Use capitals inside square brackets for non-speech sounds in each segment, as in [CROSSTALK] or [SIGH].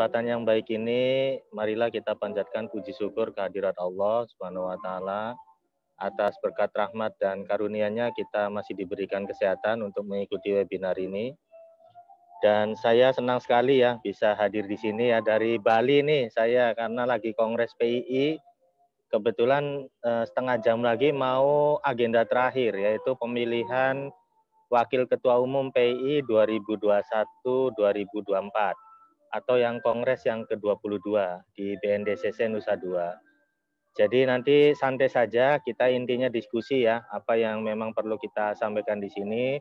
kesempatan yang baik ini, marilah kita panjatkan puji syukur kehadirat Allah Subhanahu wa taala atas berkat rahmat dan karunia-Nya kita masih diberikan kesehatan untuk mengikuti webinar ini. Dan saya senang sekali ya bisa hadir di sini ya dari Bali nih saya karena lagi Kongres PII kebetulan eh, setengah jam lagi mau agenda terakhir yaitu pemilihan Wakil Ketua Umum PII 2021-2024 atau yang kongres yang ke-22 di BNDCC Nusa Dua. Jadi nanti santai saja, kita intinya diskusi ya, apa yang memang perlu kita sampaikan di sini.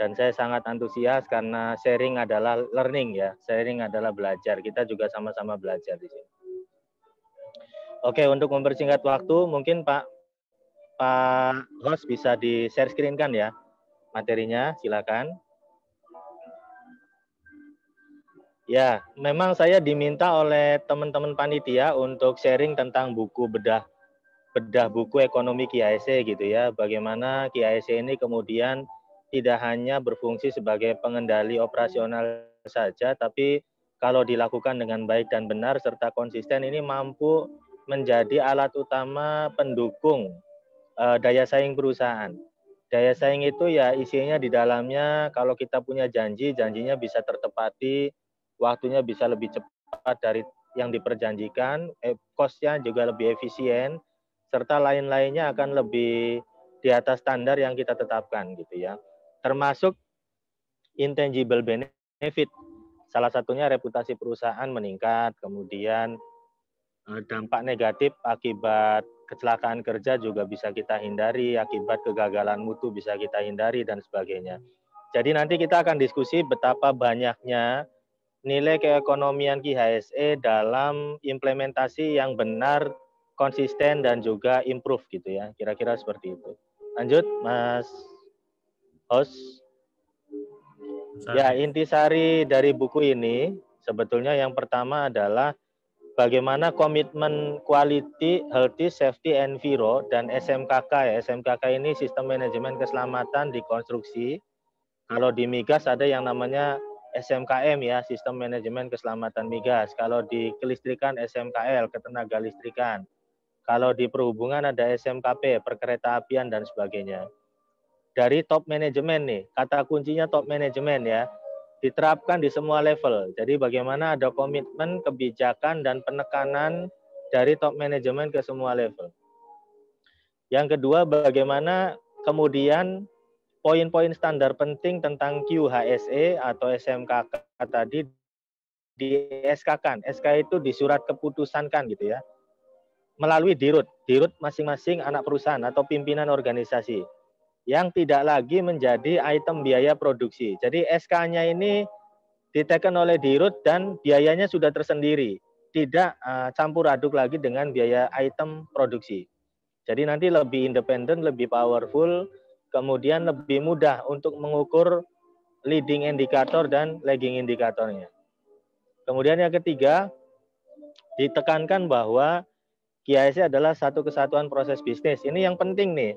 Dan saya sangat antusias karena sharing adalah learning ya, sharing adalah belajar. Kita juga sama-sama belajar di sini. Oke, untuk mempersingkat waktu, mungkin Pak Pak Host bisa di share screen kan ya materinya, silakan. Ya, memang saya diminta oleh teman-teman panitia untuk sharing tentang buku bedah bedah buku ekonomi KIC e e gitu ya. Bagaimana KIC e ini kemudian tidak hanya berfungsi sebagai pengendali operasional saja, tapi kalau dilakukan dengan baik dan benar serta konsisten ini mampu menjadi alat utama pendukung uh, daya saing perusahaan. Daya saing itu ya isinya di dalamnya kalau kita punya janji, janjinya bisa tertepati waktunya bisa lebih cepat dari yang diperjanjikan, eh, costnya juga lebih efisien, serta lain-lainnya akan lebih di atas standar yang kita tetapkan gitu ya. Termasuk intangible benefit, salah satunya reputasi perusahaan meningkat, kemudian eh, dampak negatif akibat kecelakaan kerja juga bisa kita hindari, akibat kegagalan mutu bisa kita hindari dan sebagainya. Jadi nanti kita akan diskusi betapa banyaknya nilai keekonomian Ki HSE dalam implementasi yang benar, konsisten dan juga improve gitu ya. Kira-kira seperti itu. Lanjut Mas Os. Ya, intisari dari buku ini sebetulnya yang pertama adalah bagaimana komitmen quality, healthy, safety, enviro dan SMKK ya. SMKK ini sistem manajemen keselamatan di konstruksi. Kalau di migas ada yang namanya SMKM ya, Sistem Manajemen Keselamatan Migas. Kalau di kelistrikan SMKL, ketenaga listrikan. Kalau di perhubungan ada SMKP, perkereta apian dan sebagainya. Dari top manajemen nih, kata kuncinya top manajemen ya, diterapkan di semua level. Jadi bagaimana ada komitmen, kebijakan, dan penekanan dari top manajemen ke semua level. Yang kedua, bagaimana kemudian poin-poin standar penting tentang QHSE atau SMKK tadi di SK kan. SK itu di surat keputusan kan gitu ya. Melalui dirut, dirut masing-masing anak perusahaan atau pimpinan organisasi yang tidak lagi menjadi item biaya produksi. Jadi SK-nya ini diteken oleh dirut dan biayanya sudah tersendiri, tidak uh, campur aduk lagi dengan biaya item produksi. Jadi nanti lebih independen, lebih powerful, kemudian lebih mudah untuk mengukur leading indikator dan lagging indikatornya. Kemudian yang ketiga, ditekankan bahwa KIC adalah satu kesatuan proses bisnis. Ini yang penting nih.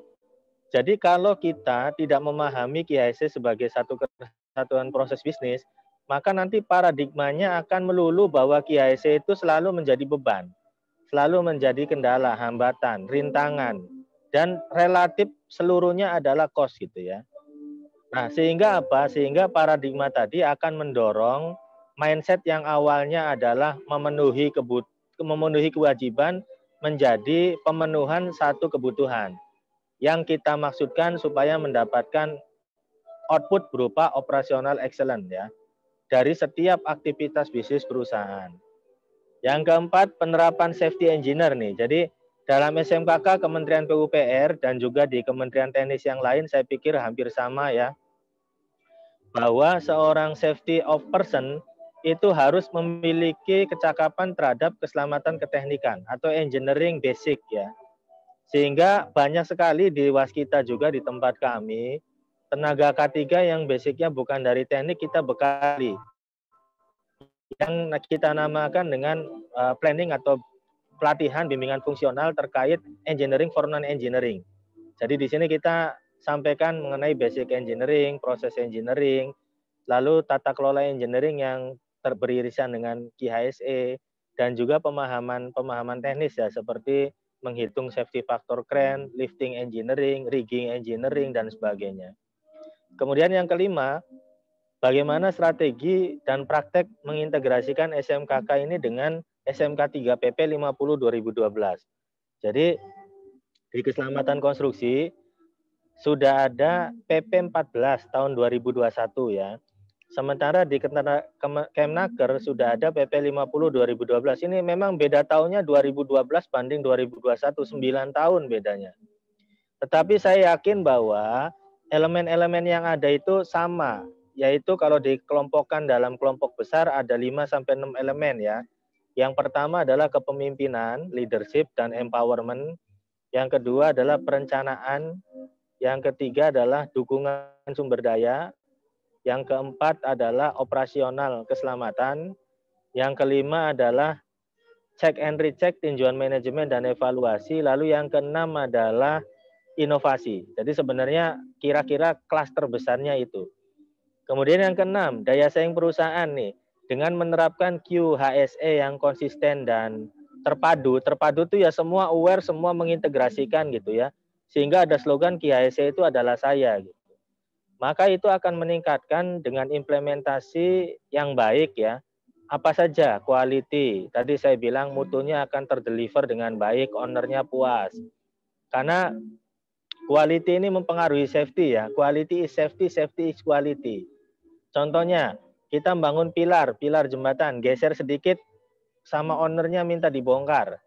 Jadi kalau kita tidak memahami KIC sebagai satu kesatuan proses bisnis, maka nanti paradigmanya akan melulu bahwa KIC itu selalu menjadi beban, selalu menjadi kendala, hambatan, rintangan, dan relatif seluruhnya adalah cost gitu ya. Nah, sehingga apa? Sehingga paradigma tadi akan mendorong mindset yang awalnya adalah memenuhi kebut memenuhi kewajiban menjadi pemenuhan satu kebutuhan yang kita maksudkan supaya mendapatkan output berupa operasional excellent ya dari setiap aktivitas bisnis perusahaan. Yang keempat, penerapan safety engineer nih. Jadi dalam SMKK Kementerian PUPR dan juga di Kementerian Teknis yang lain saya pikir hampir sama ya. Bahwa seorang safety of person itu harus memiliki kecakapan terhadap keselamatan keteknikan atau engineering basic ya. Sehingga banyak sekali di waskita juga di tempat kami, tenaga K3 yang basicnya bukan dari teknik kita bekali. Yang kita namakan dengan eh, planning atau pelatihan bimbingan fungsional terkait engineering for non-engineering. Jadi di sini kita sampaikan mengenai basic engineering, proses engineering, lalu tata kelola engineering yang terberirisan dengan KHSE, dan juga pemahaman-pemahaman teknis ya, seperti menghitung safety factor kren, lifting engineering, rigging engineering, dan sebagainya. Kemudian yang kelima, bagaimana strategi dan praktek mengintegrasikan SMKK ini dengan SMK 3 PP 50 2012. Jadi di keselamatan konstruksi sudah ada PP 14 tahun 2021 ya. Sementara di Kemnaker sudah ada PP 50 2012. Ini memang beda tahunnya 2012 banding 2021 9 tahun bedanya. Tetapi saya yakin bahwa elemen-elemen yang ada itu sama, yaitu kalau dikelompokkan dalam kelompok besar ada 5 sampai 6 elemen ya. Yang pertama adalah kepemimpinan, leadership dan empowerment. Yang kedua adalah perencanaan. Yang ketiga adalah dukungan sumber daya. Yang keempat adalah operasional keselamatan. Yang kelima adalah check and recheck tinjauan manajemen dan evaluasi. Lalu yang keenam adalah inovasi. Jadi sebenarnya kira-kira kelas besarnya itu. Kemudian yang keenam, daya saing perusahaan nih dengan menerapkan QHSE yang konsisten dan terpadu. Terpadu itu ya semua aware, semua mengintegrasikan gitu ya. Sehingga ada slogan QHSE itu adalah saya gitu. Maka itu akan meningkatkan dengan implementasi yang baik ya. Apa saja quality. Tadi saya bilang mutunya akan terdeliver dengan baik, ownernya puas. Karena quality ini mempengaruhi safety ya. Quality is safety, safety is quality. Contohnya, kita bangun pilar, pilar jembatan, geser sedikit sama ownernya minta dibongkar.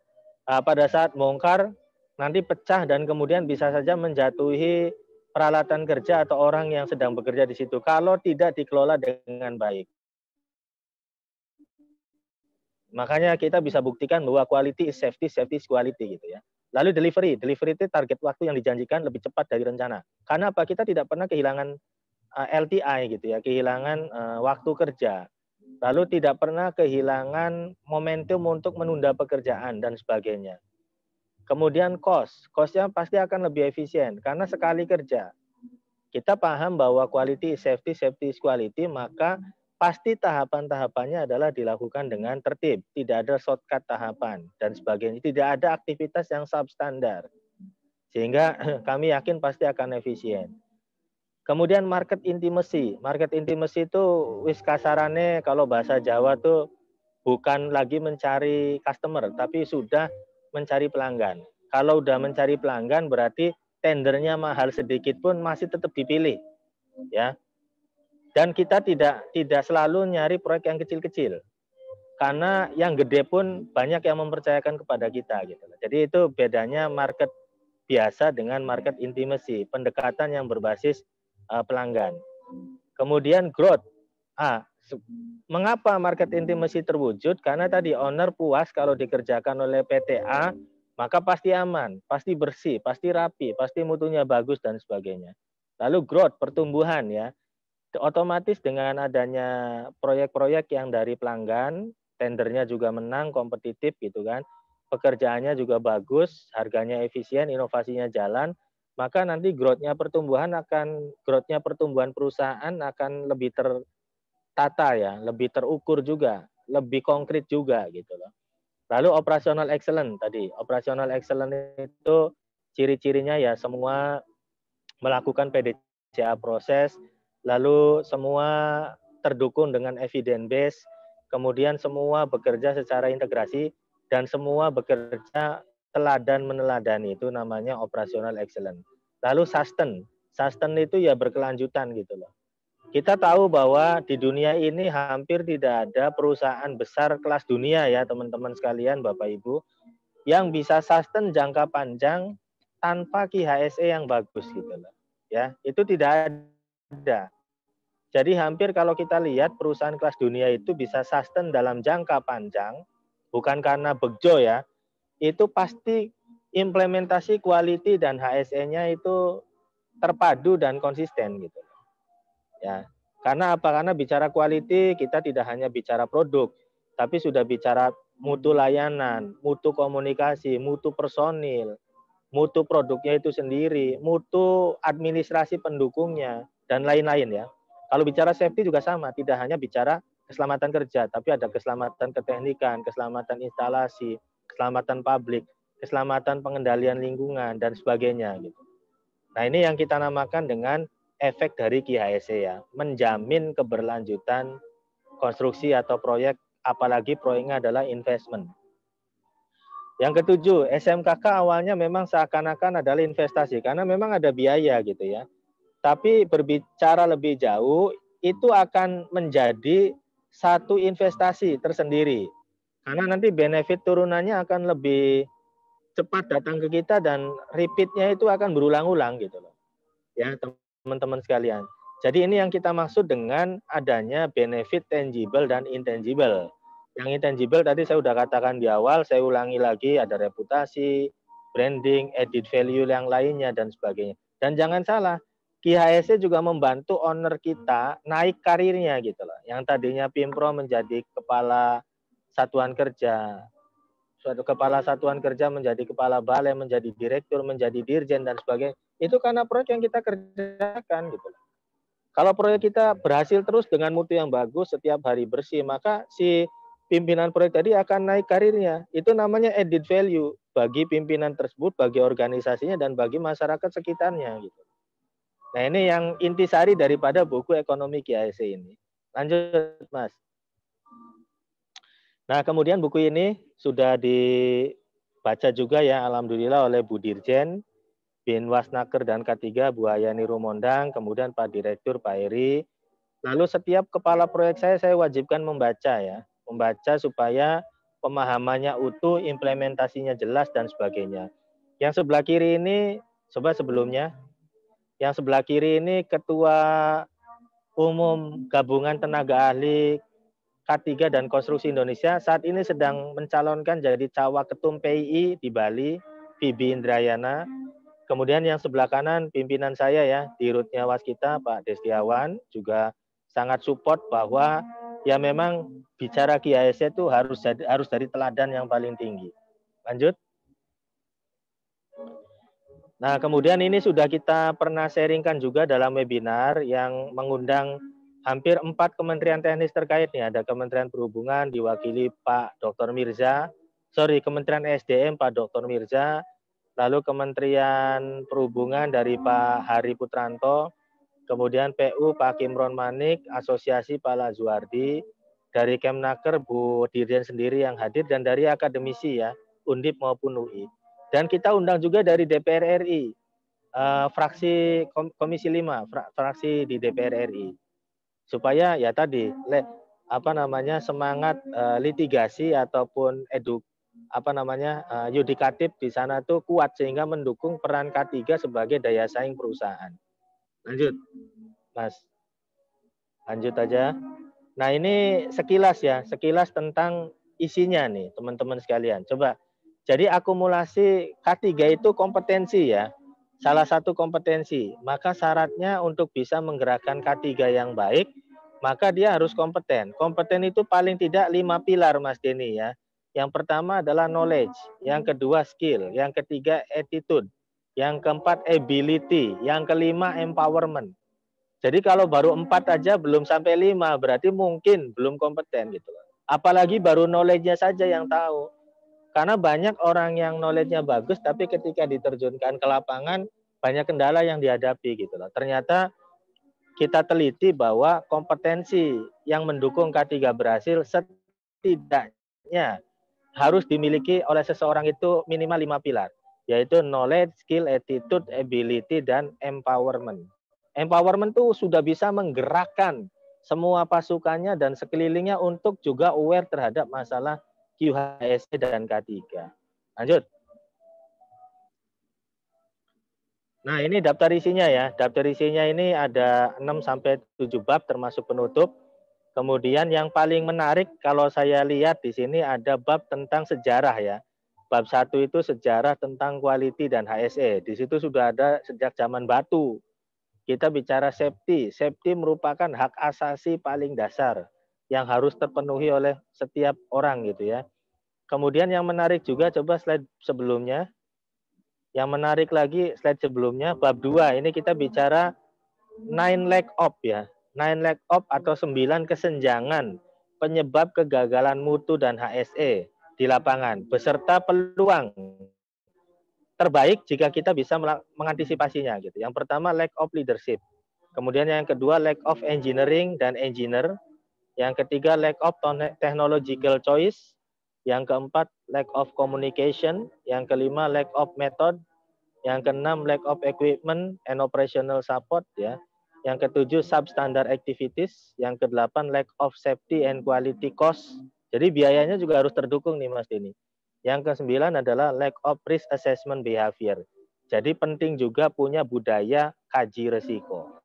Uh, pada saat bongkar nanti pecah dan kemudian bisa saja menjatuhi peralatan kerja atau orang yang sedang bekerja di situ kalau tidak dikelola dengan baik. Makanya kita bisa buktikan bahwa quality is safety, safety is quality gitu ya. Lalu delivery, delivery itu target waktu yang dijanjikan lebih cepat dari rencana. Karena apa? Kita tidak pernah kehilangan Eh, LTI gitu ya, kehilangan eh, waktu kerja. Lalu tidak pernah kehilangan momentum untuk menunda pekerjaan dan sebagainya. Kemudian cost, costnya pasti akan lebih efisien karena sekali kerja. Kita paham bahwa quality is safety, safety is quality, maka pasti tahapan-tahapannya adalah dilakukan dengan tertib, tidak ada shortcut tahapan dan sebagainya, tidak ada aktivitas yang substandar. Sehingga [CLEARS THROAT] kami yakin pasti akan efisien. Kemudian market intimacy. Market intimacy itu wis kasarane kalau bahasa Jawa tuh bukan lagi mencari customer tapi sudah mencari pelanggan. Kalau udah mencari pelanggan berarti tendernya mahal sedikit pun masih tetap dipilih. Ya. Dan kita tidak tidak selalu nyari proyek yang kecil-kecil. Karena yang gede pun banyak yang mempercayakan kepada kita gitu. Jadi itu bedanya market biasa dengan market intimacy, pendekatan yang berbasis uh, pelanggan. Kemudian growth. Ah, Mengapa market intimacy terwujud? Karena tadi owner puas kalau dikerjakan oleh PTA, maka pasti aman, pasti bersih, pasti rapi, pasti mutunya bagus dan sebagainya. Lalu growth, pertumbuhan ya. Otomatis dengan adanya proyek-proyek yang dari pelanggan, tendernya juga menang, kompetitif gitu kan. Pekerjaannya juga bagus, harganya efisien, inovasinya jalan, maka nanti growth-nya pertumbuhan akan growth-nya pertumbuhan perusahaan akan lebih tertata ya, lebih terukur juga, lebih konkret juga gitu loh. Lalu operational excellence tadi, operational excellence itu ciri-cirinya ya semua melakukan PDCA proses, lalu semua terdukung dengan evidence base, kemudian semua bekerja secara integrasi dan semua bekerja teladan meneladani itu namanya operasional excellence. Lalu sustain, sustain itu ya berkelanjutan gitu loh. Kita tahu bahwa di dunia ini hampir tidak ada perusahaan besar kelas dunia ya teman-teman sekalian, Bapak Ibu, yang bisa sustain jangka panjang tanpa KHSE yang bagus gitu loh. Ya, itu tidak ada. Jadi hampir kalau kita lihat perusahaan kelas dunia itu bisa sustain dalam jangka panjang bukan karena bejo ya, itu pasti implementasi quality dan HSE-nya itu terpadu dan konsisten gitu. Ya. Karena apa? Karena bicara quality kita tidak hanya bicara produk, tapi sudah bicara mutu layanan, mutu komunikasi, mutu personil, mutu produknya itu sendiri, mutu administrasi pendukungnya dan lain-lain ya. Kalau bicara safety juga sama, tidak hanya bicara keselamatan kerja, tapi ada keselamatan keteknikan, keselamatan instalasi, keselamatan publik, keselamatan pengendalian lingkungan dan sebagainya gitu. Nah, ini yang kita namakan dengan efek dari KIHSE ya, menjamin keberlanjutan konstruksi atau proyek apalagi proyeknya adalah investment. Yang ketujuh, SMKK awalnya memang seakan-akan adalah investasi karena memang ada biaya gitu ya. Tapi berbicara lebih jauh itu akan menjadi satu investasi tersendiri karena nanti benefit turunannya akan lebih cepat datang ke kita dan repeatnya itu akan berulang-ulang gitu loh. Ya teman-teman sekalian. Jadi ini yang kita maksud dengan adanya benefit tangible dan intangible. Yang intangible tadi saya sudah katakan di awal, saya ulangi lagi ada reputasi, branding, added value yang lainnya dan sebagainya. Dan jangan salah, KHSC e juga membantu owner kita naik karirnya gitu loh. Yang tadinya Pimpro menjadi kepala satuan kerja. Suatu kepala satuan kerja menjadi kepala balai, menjadi direktur, menjadi dirjen dan sebagainya. Itu karena proyek yang kita kerjakan gitu. Kalau proyek kita berhasil terus dengan mutu yang bagus setiap hari bersih, maka si pimpinan proyek tadi akan naik karirnya. Itu namanya added value bagi pimpinan tersebut, bagi organisasinya dan bagi masyarakat sekitarnya gitu. Nah, ini yang intisari daripada buku ekonomi KIAC ini. Lanjut, Mas. Nah, kemudian buku ini sudah dibaca juga ya, alhamdulillah oleh Bu Dirjen, Bin Wasnaker dan K3, Bu Ayani Rumondang, kemudian Pak Direktur Pak Eri. Lalu setiap kepala proyek saya, saya wajibkan membaca ya, membaca supaya pemahamannya utuh, implementasinya jelas dan sebagainya. Yang sebelah kiri ini, coba sebelumnya, yang sebelah kiri ini Ketua Umum Gabungan Tenaga Ahli K3 dan Konstruksi Indonesia saat ini sedang mencalonkan jadi Cawa Ketum PII di Bali, Bibi Indrayana. Kemudian yang sebelah kanan pimpinan saya ya di rutnya kita Pak Destiawan juga sangat support bahwa ya memang bicara Kiai e itu harus jadi, harus dari teladan yang paling tinggi. Lanjut. Nah, kemudian ini sudah kita pernah sharingkan juga dalam webinar yang mengundang hampir empat kementerian teknis terkait nih ada Kementerian Perhubungan diwakili Pak Dr. Mirza, sorry Kementerian SDM Pak Dr. Mirza, lalu Kementerian Perhubungan dari Pak Hari Putranto, kemudian PU Pak Kimron Manik, Asosiasi Pak Lazuardi, dari Kemnaker Bu Dirjen sendiri yang hadir dan dari akademisi ya Undip maupun UI. Dan kita undang juga dari DPR RI, uh, eh, fraksi Komisi 5, fraksi di DPR RI supaya ya tadi le, apa namanya semangat uh, litigasi ataupun eduk apa namanya uh, yudikatif di sana tuh kuat sehingga mendukung peran K3 sebagai daya saing perusahaan. Lanjut. Mas. Lanjut aja. Nah, ini sekilas ya, sekilas tentang isinya nih, teman-teman sekalian. Coba jadi akumulasi K3 itu kompetensi ya salah satu kompetensi. Maka syaratnya untuk bisa menggerakkan K3 yang baik, maka dia harus kompeten. Kompeten itu paling tidak lima pilar, Mas Denny ya. Yang pertama adalah knowledge, yang kedua skill, yang ketiga attitude, yang keempat ability, yang kelima empowerment. Jadi kalau baru empat aja belum sampai lima, berarti mungkin belum kompeten gitu. Apalagi baru knowledge-nya saja yang tahu. Karena banyak orang yang knowledge-nya bagus, tapi ketika diterjunkan ke lapangan, banyak kendala yang dihadapi gitu loh. Ternyata kita teliti bahwa kompetensi yang mendukung K3 berhasil setidaknya harus dimiliki oleh seseorang itu minimal lima pilar, yaitu knowledge, skill, attitude, ability, dan empowerment. Empowerment itu sudah bisa menggerakkan semua pasukannya dan sekelilingnya untuk juga aware terhadap masalah QHSE dan K3. Lanjut. Nah, ini daftar isinya ya. Daftar isinya ini ada 6 sampai 7 bab termasuk penutup. Kemudian yang paling menarik kalau saya lihat di sini ada bab tentang sejarah ya. Bab satu itu sejarah tentang quality dan HSE. Di situ sudah ada sejak zaman batu. Kita bicara safety. Safety merupakan hak asasi paling dasar yang harus terpenuhi oleh setiap orang gitu ya. Kemudian yang menarik juga coba slide sebelumnya. Yang menarik lagi slide sebelumnya bab 2 ini kita bicara nine leg up ya. Nine leg up atau sembilan kesenjangan penyebab kegagalan mutu dan HSE di lapangan beserta peluang terbaik jika kita bisa mengantisipasinya gitu. Yang pertama lack of leadership. Kemudian yang kedua lack of engineering dan engineer. Yang ketiga, lack of technological choice. Yang keempat, lack of communication. Yang kelima, lack of method. Yang keenam, lack of equipment and operational support. ya. Yang ketujuh, substandard activities. Yang kedelapan, lack of safety and quality cost. Jadi biayanya juga harus terdukung nih Mas Dini. Yang kesembilan adalah lack of risk assessment behavior. Jadi penting juga punya budaya kaji resiko.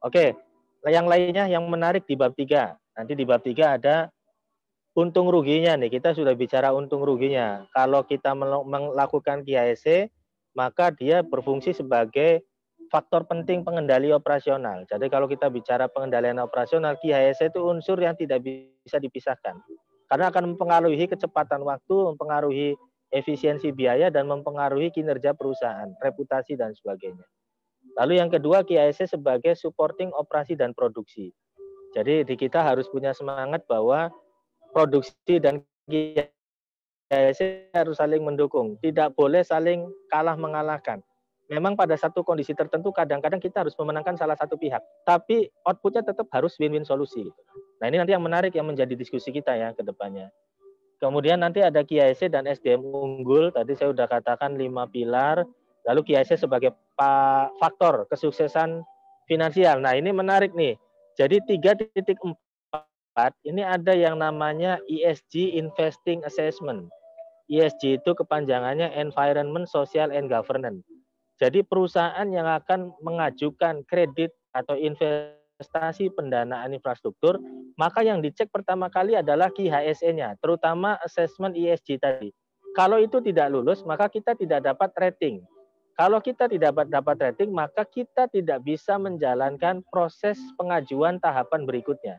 Oke, yang lainnya yang menarik di bab tiga. Nanti di bab 3 ada untung ruginya nih. Kita sudah bicara untung ruginya. Kalau kita melakukan KIC, maka dia berfungsi sebagai faktor penting pengendali operasional. Jadi kalau kita bicara pengendalian operasional, KIC itu unsur yang tidak bisa dipisahkan. Karena akan mempengaruhi kecepatan waktu, mempengaruhi efisiensi biaya, dan mempengaruhi kinerja perusahaan, reputasi, dan sebagainya. Lalu yang kedua, KIC sebagai supporting operasi dan produksi. Jadi di kita harus punya semangat bahwa produksi dan kiai harus saling mendukung. Tidak boleh saling kalah mengalahkan. Memang pada satu kondisi tertentu kadang-kadang kita harus memenangkan salah satu pihak, tapi outputnya tetap harus win-win solusi. Nah ini nanti yang menarik yang menjadi diskusi kita ya ke depannya. Kemudian nanti ada KIAC dan SDM unggul. Tadi saya sudah katakan lima pilar. Lalu KIAC sebagai faktor kesuksesan finansial. Nah ini menarik nih jadi 3.4 ini ada yang namanya ESG Investing Assessment. ESG itu kepanjangannya Environment, Social, and Governance. Jadi perusahaan yang akan mengajukan kredit atau investasi pendanaan infrastruktur, maka yang dicek pertama kali adalah khse nya terutama assessment ESG tadi. Kalau itu tidak lulus, maka kita tidak dapat rating. Kalau kita tidak dapat, dapat rating, maka kita tidak bisa menjalankan proses pengajuan tahapan berikutnya.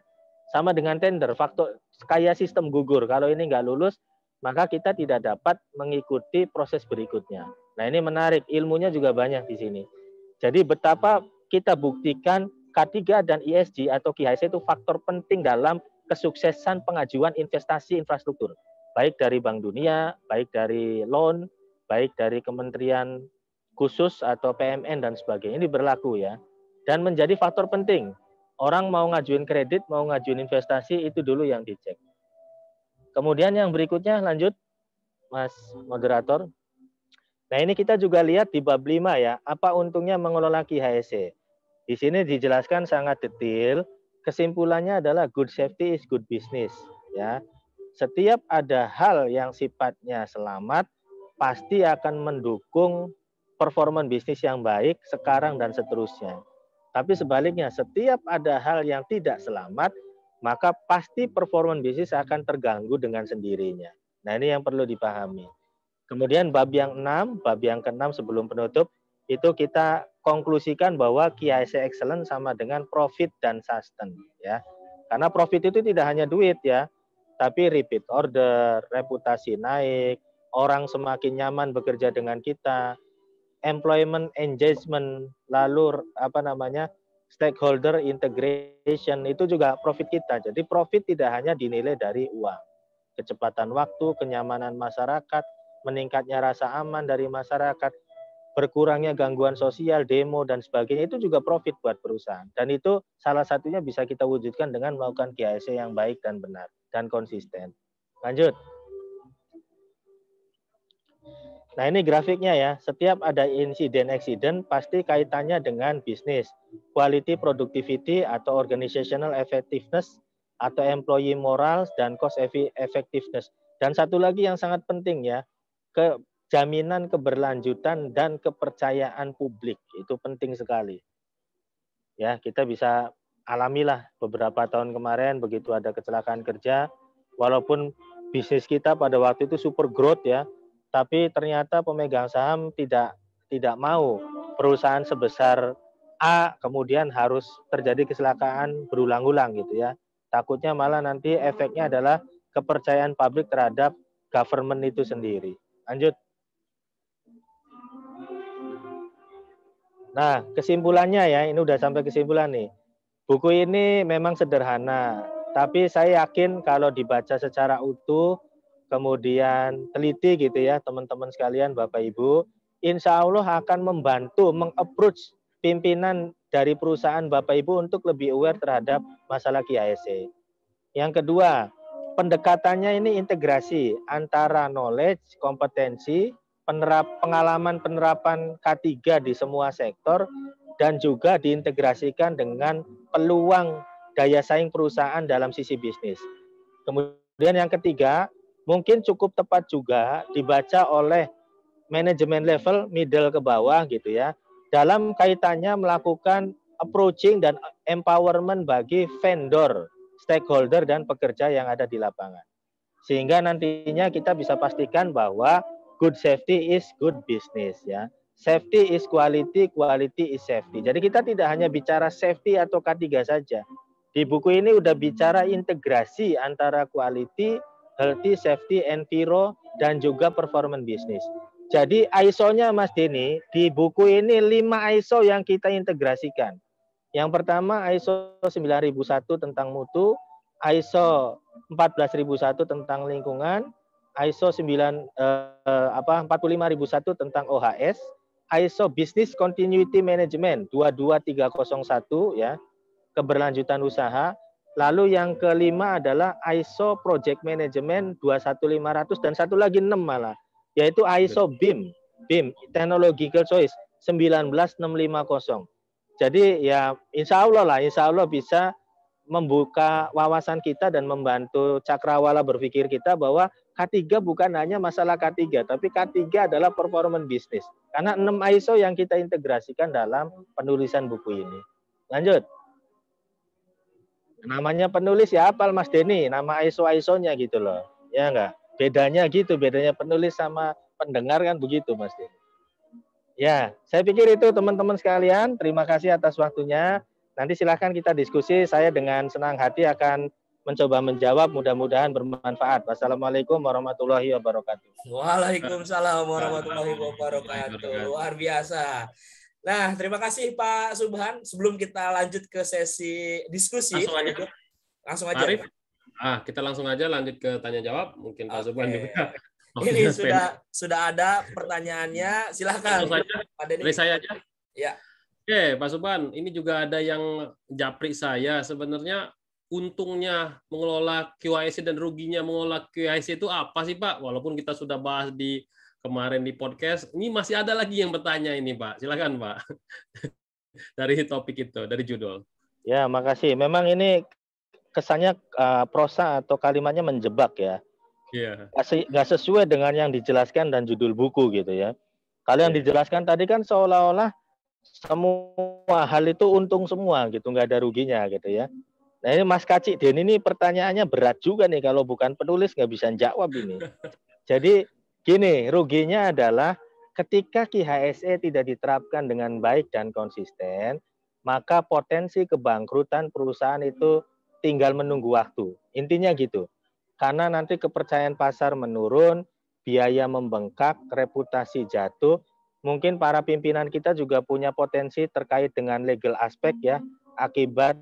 Sama dengan tender, faktor kayak sistem gugur. Kalau ini nggak lulus, maka kita tidak dapat mengikuti proses berikutnya. Nah ini menarik, ilmunya juga banyak di sini. Jadi betapa kita buktikan K3 dan ISG atau KHC itu faktor penting dalam kesuksesan pengajuan investasi infrastruktur. Baik dari Bank Dunia, baik dari loan, baik dari Kementerian khusus atau PMN dan sebagainya ini berlaku ya dan menjadi faktor penting orang mau ngajuin kredit mau ngajuin investasi itu dulu yang dicek kemudian yang berikutnya lanjut Mas moderator nah ini kita juga lihat di bab 5 ya apa untungnya mengelola KHC e? di sini dijelaskan sangat detail kesimpulannya adalah good safety is good business ya setiap ada hal yang sifatnya selamat pasti akan mendukung performa bisnis yang baik sekarang dan seterusnya. Tapi sebaliknya, setiap ada hal yang tidak selamat, maka pasti performa bisnis akan terganggu dengan sendirinya. Nah ini yang perlu dipahami. Kemudian bab yang keenam, bab yang keenam sebelum penutup, itu kita konklusikan bahwa KIC Excellence sama dengan profit dan sustain. ya. Karena profit itu tidak hanya duit ya, tapi repeat order, reputasi naik, orang semakin nyaman bekerja dengan kita, employment engagement, lalu apa namanya stakeholder integration itu juga profit kita. Jadi profit tidak hanya dinilai dari uang. Kecepatan waktu, kenyamanan masyarakat, meningkatnya rasa aman dari masyarakat, berkurangnya gangguan sosial, demo dan sebagainya itu juga profit buat perusahaan. Dan itu salah satunya bisa kita wujudkan dengan melakukan KIC yang baik dan benar dan konsisten. Lanjut. Nah ini grafiknya ya, setiap ada insiden-eksiden pasti kaitannya dengan bisnis, quality productivity atau organizational effectiveness atau employee morals dan cost effectiveness. Dan satu lagi yang sangat penting ya, ke jaminan keberlanjutan dan kepercayaan publik itu penting sekali. Ya, kita bisa alamilah beberapa tahun kemarin begitu ada kecelakaan kerja, walaupun bisnis kita pada waktu itu super growth ya, tapi ternyata pemegang saham tidak tidak mau perusahaan sebesar A kemudian harus terjadi kecelakaan berulang-ulang gitu ya. Takutnya malah nanti efeknya adalah kepercayaan publik terhadap government itu sendiri. Lanjut. Nah, kesimpulannya ya, ini udah sampai kesimpulan nih. Buku ini memang sederhana, tapi saya yakin kalau dibaca secara utuh kemudian teliti gitu ya teman-teman sekalian Bapak Ibu, insya Allah akan membantu mengapproach pimpinan dari perusahaan Bapak Ibu untuk lebih aware terhadap masalah KISC. E. Yang kedua, pendekatannya ini integrasi antara knowledge, kompetensi, penerap, pengalaman penerapan K3 di semua sektor dan juga diintegrasikan dengan peluang daya saing perusahaan dalam sisi bisnis. Kemudian yang ketiga, mungkin cukup tepat juga dibaca oleh manajemen level middle ke bawah gitu ya dalam kaitannya melakukan approaching dan empowerment bagi vendor, stakeholder dan pekerja yang ada di lapangan. Sehingga nantinya kita bisa pastikan bahwa good safety is good business ya. Safety is quality, quality is safety. Jadi kita tidak hanya bicara safety atau K3 saja. Di buku ini udah bicara integrasi antara quality, healthy, safety, enviro, dan juga performance bisnis. Jadi ISO-nya Mas Dini di buku ini lima ISO yang kita integrasikan. Yang pertama ISO 9001 tentang mutu, ISO 14001 tentang lingkungan, ISO 9 eh, apa 45001 tentang OHS, ISO Business Continuity Management 22301 ya, keberlanjutan usaha, Lalu yang kelima adalah ISO Project Management 21500 dan satu lagi 6 malah, yaitu ISO BIM, BIM Technological Choice 19650. Jadi ya insya Allah lah, insya Allah bisa membuka wawasan kita dan membantu cakrawala berpikir kita bahwa K3 bukan hanya masalah K3, tapi K3 adalah performance bisnis. Karena 6 ISO yang kita integrasikan dalam penulisan buku ini. Lanjut namanya penulis ya apal Mas Denny, nama ISO-ISO-nya gitu loh. Ya enggak? Bedanya gitu, bedanya penulis sama pendengar kan begitu Mas Denny. Ya, saya pikir itu teman-teman sekalian, terima kasih atas waktunya. Nanti silahkan kita diskusi, saya dengan senang hati akan mencoba menjawab, mudah-mudahan bermanfaat. Wassalamualaikum warahmatullahi wabarakatuh. Waalaikumsalam warahmatullahi wabarakatuh. Luar biasa. Nah, terima kasih Pak Subhan. Sebelum kita lanjut ke sesi diskusi, langsung aja. Langsung aja. Arif, ah, kita langsung aja lanjut ke tanya jawab. Mungkin Pak okay. Subhan juga. [LAUGHS] Ini sudah sudah ada pertanyaannya. Silahkan. Dari saya aja. Ya. Oke, okay, Pak Subhan, ini juga ada yang japri saya. Sebenarnya untungnya mengelola QIC dan ruginya mengelola QIC itu apa sih Pak? Walaupun kita sudah bahas di kemarin di podcast. Ini masih ada lagi yang bertanya ini, Pak. Silakan, Pak. [LAUGHS] dari topik itu, dari judul. Ya, makasih. Memang ini kesannya uh, prosa atau kalimatnya menjebak ya. Iya. Yeah. Gak sesuai dengan yang dijelaskan dan judul buku gitu ya. Kalau yang dijelaskan tadi kan seolah-olah semua hal itu untung semua gitu, nggak ada ruginya gitu ya. Nah ini Mas Kaci Den ini pertanyaannya berat juga nih kalau bukan penulis nggak bisa jawab ini. [LAUGHS] Jadi Gini, ruginya adalah ketika KHSE tidak diterapkan dengan baik dan konsisten, maka potensi kebangkrutan perusahaan itu tinggal menunggu waktu. Intinya gitu. Karena nanti kepercayaan pasar menurun, biaya membengkak, reputasi jatuh, mungkin para pimpinan kita juga punya potensi terkait dengan legal aspek ya, akibat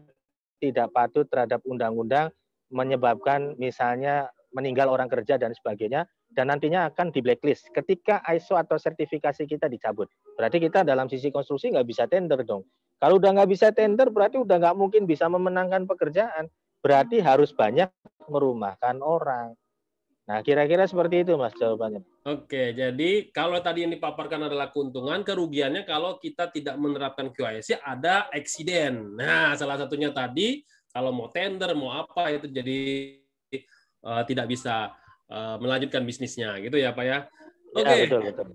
tidak patuh terhadap undang-undang menyebabkan misalnya meninggal orang kerja dan sebagainya dan nantinya akan di blacklist ketika ISO atau sertifikasi kita dicabut. Berarti kita dalam sisi konstruksi nggak bisa tender dong. Kalau udah nggak bisa tender, berarti udah nggak mungkin bisa memenangkan pekerjaan. Berarti harus banyak merumahkan orang. Nah, kira-kira seperti itu, Mas, jawabannya. Oke, jadi kalau tadi yang dipaparkan adalah keuntungan, kerugiannya kalau kita tidak menerapkan QIC ya ada eksiden. Nah, salah satunya tadi, kalau mau tender, mau apa, itu jadi uh, tidak bisa. Eh, melanjutkan bisnisnya gitu ya Pak ya. ya Oke. Okay. Ya, betul, betul.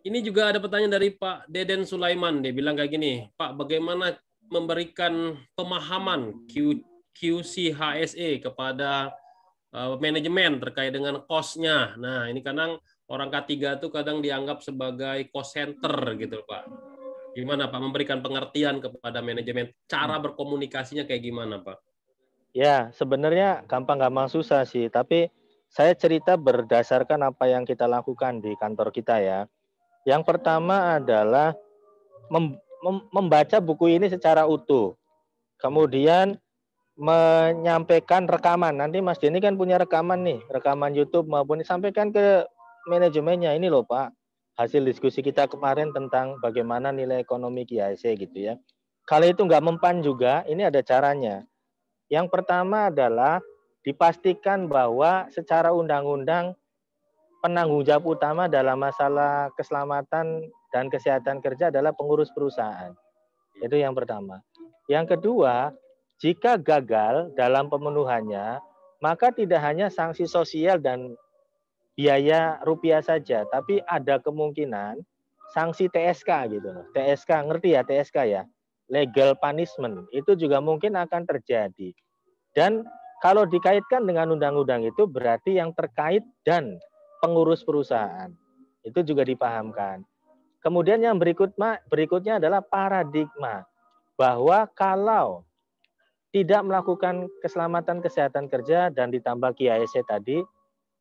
Ini juga ada pertanyaan dari Pak Deden Sulaiman. Dia bilang kayak gini, Pak, bagaimana memberikan pemahaman Q, HSE kepada uh, manajemen terkait dengan kosnya. Nah, ini kadang orang K3 itu kadang dianggap sebagai cost center gitu, Pak. Gimana Pak memberikan pengertian kepada manajemen cara berkomunikasinya kayak gimana, Pak? Ya, sebenarnya gampang-gampang susah sih, tapi saya cerita berdasarkan apa yang kita lakukan di kantor kita ya. Yang pertama adalah mem mem membaca buku ini secara utuh. Kemudian menyampaikan rekaman. Nanti Mas Denny kan punya rekaman nih, rekaman YouTube maupun sampaikan ke manajemennya ini loh Pak. Hasil diskusi kita kemarin tentang bagaimana nilai ekonomi KIC gitu ya. Kalau itu nggak mempan juga, ini ada caranya. Yang pertama adalah dipastikan bahwa secara undang-undang penanggung jawab utama dalam masalah keselamatan dan kesehatan kerja adalah pengurus perusahaan. Itu yang pertama. Yang kedua, jika gagal dalam pemenuhannya, maka tidak hanya sanksi sosial dan biaya rupiah saja, tapi ada kemungkinan sanksi TSK gitu TSK ngerti ya TSK ya. Legal punishment itu juga mungkin akan terjadi. Dan kalau dikaitkan dengan undang-undang itu berarti yang terkait dan pengurus perusahaan. Itu juga dipahamkan. Kemudian yang berikut berikutnya adalah paradigma bahwa kalau tidak melakukan keselamatan kesehatan kerja dan ditambah KIAC tadi,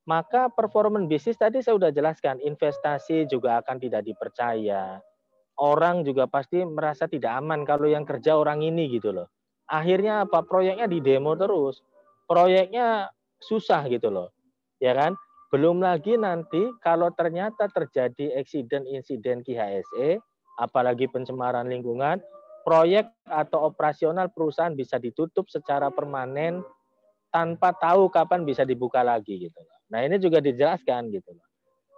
maka performan bisnis tadi saya sudah jelaskan, investasi juga akan tidak dipercaya. Orang juga pasti merasa tidak aman kalau yang kerja orang ini gitu loh. Akhirnya apa? Proyeknya di demo terus proyeknya susah gitu loh. Ya kan? Belum lagi nanti kalau ternyata terjadi eksiden insiden KHSE, apalagi pencemaran lingkungan, proyek atau operasional perusahaan bisa ditutup secara permanen tanpa tahu kapan bisa dibuka lagi gitu loh. Nah, ini juga dijelaskan gitu loh.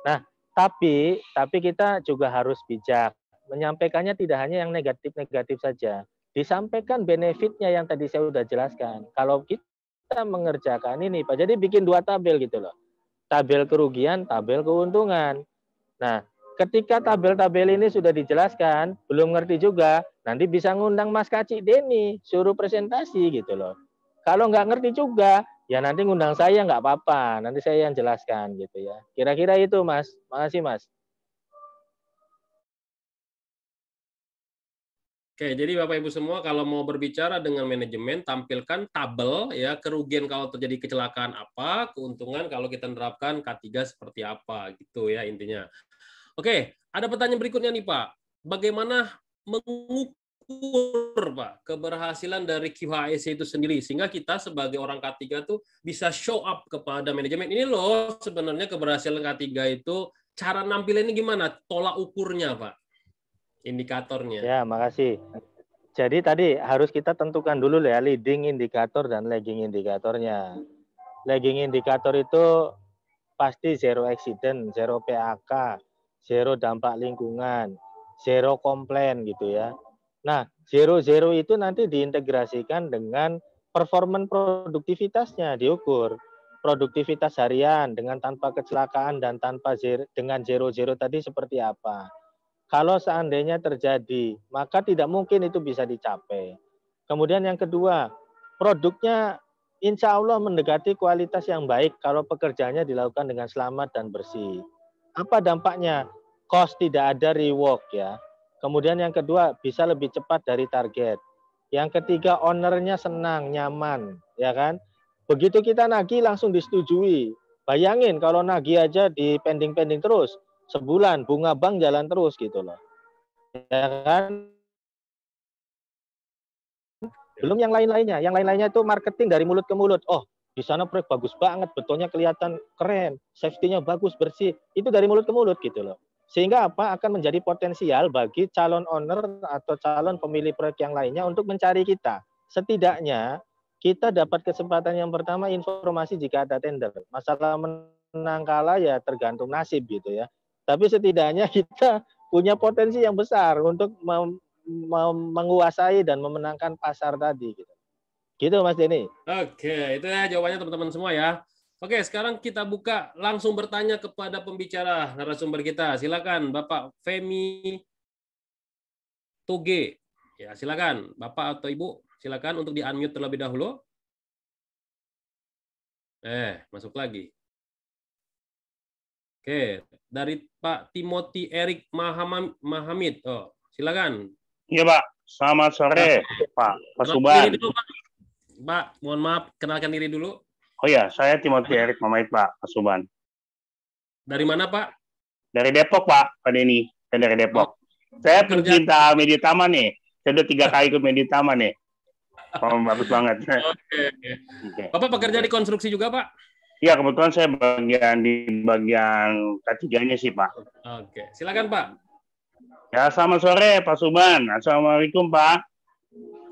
Nah, tapi tapi kita juga harus bijak menyampaikannya tidak hanya yang negatif-negatif saja. Disampaikan benefitnya yang tadi saya sudah jelaskan. Kalau kita kita mengerjakan ini Pak. Jadi bikin dua tabel gitu loh. Tabel kerugian, tabel keuntungan. Nah, ketika tabel-tabel ini sudah dijelaskan, belum ngerti juga, nanti bisa ngundang Mas Kaci Deni, suruh presentasi gitu loh. Kalau nggak ngerti juga, ya nanti ngundang saya nggak apa-apa, nanti saya yang jelaskan gitu ya. Kira-kira itu Mas, makasih Mas. Oke, jadi Bapak Ibu semua kalau mau berbicara dengan manajemen tampilkan tabel ya kerugian kalau terjadi kecelakaan apa, keuntungan kalau kita menerapkan K3 seperti apa gitu ya intinya. Oke, ada pertanyaan berikutnya nih Pak. Bagaimana mengukur Pak keberhasilan dari QHIC itu sendiri sehingga kita sebagai orang K3 tuh bisa show up kepada manajemen. Ini loh sebenarnya keberhasilan K3 itu cara nampilinnya gimana? Tolak ukurnya, Pak indikatornya. Ya, makasih. Jadi tadi harus kita tentukan dulu ya leading indikator dan lagging indikatornya. Lagging indikator itu pasti zero accident, zero PAK, zero dampak lingkungan, zero komplain gitu ya. Nah, zero zero itu nanti diintegrasikan dengan performan produktivitasnya diukur. Produktivitas harian dengan tanpa kecelakaan dan tanpa zero, dengan zero zero tadi seperti apa kalau seandainya terjadi, maka tidak mungkin itu bisa dicapai. Kemudian yang kedua, produknya insya Allah mendekati kualitas yang baik kalau pekerjaannya dilakukan dengan selamat dan bersih. Apa dampaknya? Cost tidak ada rework ya. Kemudian yang kedua, bisa lebih cepat dari target. Yang ketiga, ownernya senang, nyaman, ya kan? Begitu kita nagih langsung disetujui. Bayangin kalau nagih aja di pending-pending terus, sebulan bunga bank jalan terus gitu loh ya kan belum yang lain-lainnya yang lain-lainnya itu marketing dari mulut ke mulut oh di sana proyek bagus banget betonnya kelihatan keren safety-nya bagus bersih itu dari mulut ke mulut gitu loh sehingga apa akan menjadi potensial bagi calon owner atau calon pemilih proyek yang lainnya untuk mencari kita setidaknya kita dapat kesempatan yang pertama informasi jika ada tender. Masalah menang kalah ya tergantung nasib gitu ya. Tapi setidaknya [LAUGHS] kita punya potensi yang besar untuk menguasai dan memenangkan pasar tadi. Gitu, gitu Mas Denny. Oke, itu ya jawabannya teman-teman semua ya. Oke, sekarang kita buka langsung bertanya kepada pembicara narasumber kita. Silakan Bapak Femi Toge. Ya, silakan Bapak atau Ibu, silakan untuk di-unmute terlebih dahulu. Eh, masuk lagi. Oke, dari Pak Timothy Erik Mahamid. Oh, silakan. Iya, Pak. Selamat sore, Pak. Pak Suban. Dulu, Pak. Pak, mohon maaf, kenalkan diri dulu. Oh ya, saya Timothy Erik Mahamid, Pak. Pak Suban. Dari mana, Pak? Dari Depok, Pak. Pak Denny. Saya dari Depok. Oh. Saya pencinta media taman nih. Saya udah tiga kali ikut media taman nih. Oh, bagus banget. Oke. Okay. Okay. Bapak pekerja di konstruksi juga, Pak? Iya, kebetulan saya bagian di bagian ketiganya sih Pak. Oke, silakan Pak. Ya selamat sore Pak Suban. Assalamualaikum Pak.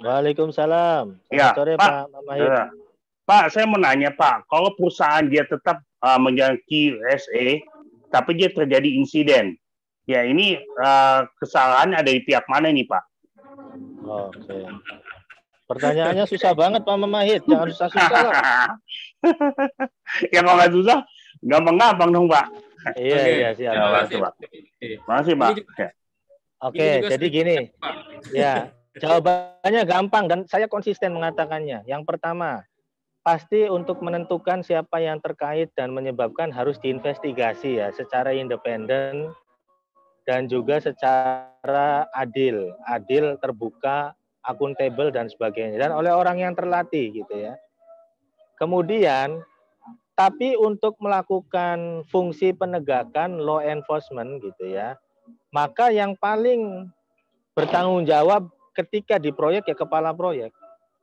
Waalaikumsalam. Ya, selamat ya, sore Pak. Pak Ya. Pak, saya mau nanya Pak, kalau perusahaan dia tetap uh, menjalankan QSA, e, tapi dia terjadi insiden, ya ini uh, kesalahan ada di pihak mana nih Pak? Oke. Okay. Pertanyaannya susah banget Pak Mamahit, jangan susah-susah lah. ya kalau nggak susah, gampang-gampang dong Pak. Iya, okay. iya, siap. Terima kasih Pak. Terima kasih Pak. Oke, okay, jadi gini. Ya, jawabannya gampang dan saya konsisten mengatakannya. Yang pertama, pasti untuk menentukan siapa yang terkait dan menyebabkan harus diinvestigasi ya secara independen dan juga secara adil, adil terbuka akuntabel dan sebagainya dan oleh orang yang terlatih gitu ya. Kemudian tapi untuk melakukan fungsi penegakan law enforcement gitu ya, maka yang paling bertanggung jawab ketika di proyek ya kepala proyek.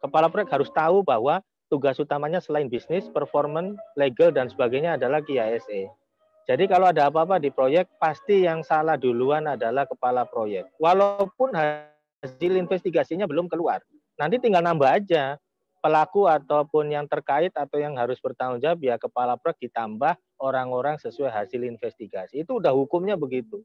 Kepala proyek harus tahu bahwa tugas utamanya selain bisnis, performance, legal dan sebagainya adalah KISE. Jadi kalau ada apa-apa di proyek pasti yang salah duluan adalah kepala proyek. Walaupun hasil investigasinya belum keluar. Nanti tinggal nambah aja pelaku ataupun yang terkait atau yang harus bertanggung jawab ya kepala proyek ditambah orang-orang sesuai hasil investigasi. Itu udah hukumnya begitu.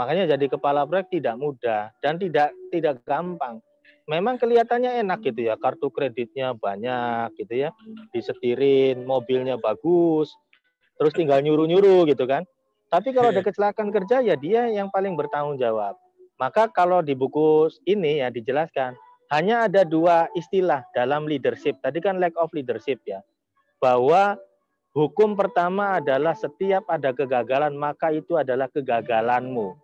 Makanya jadi kepala proyek tidak mudah dan tidak tidak gampang. Memang kelihatannya enak gitu ya, kartu kreditnya banyak gitu ya, disetirin, mobilnya bagus, terus tinggal nyuruh-nyuruh gitu kan. Tapi kalau ada [LAUGHS] kecelakaan kerja ya dia yang paling bertanggung jawab. Maka kalau di buku ini ya dijelaskan hanya ada dua istilah dalam leadership. Tadi kan lack of leadership ya. Bahwa hukum pertama adalah setiap ada kegagalan maka itu adalah kegagalanmu.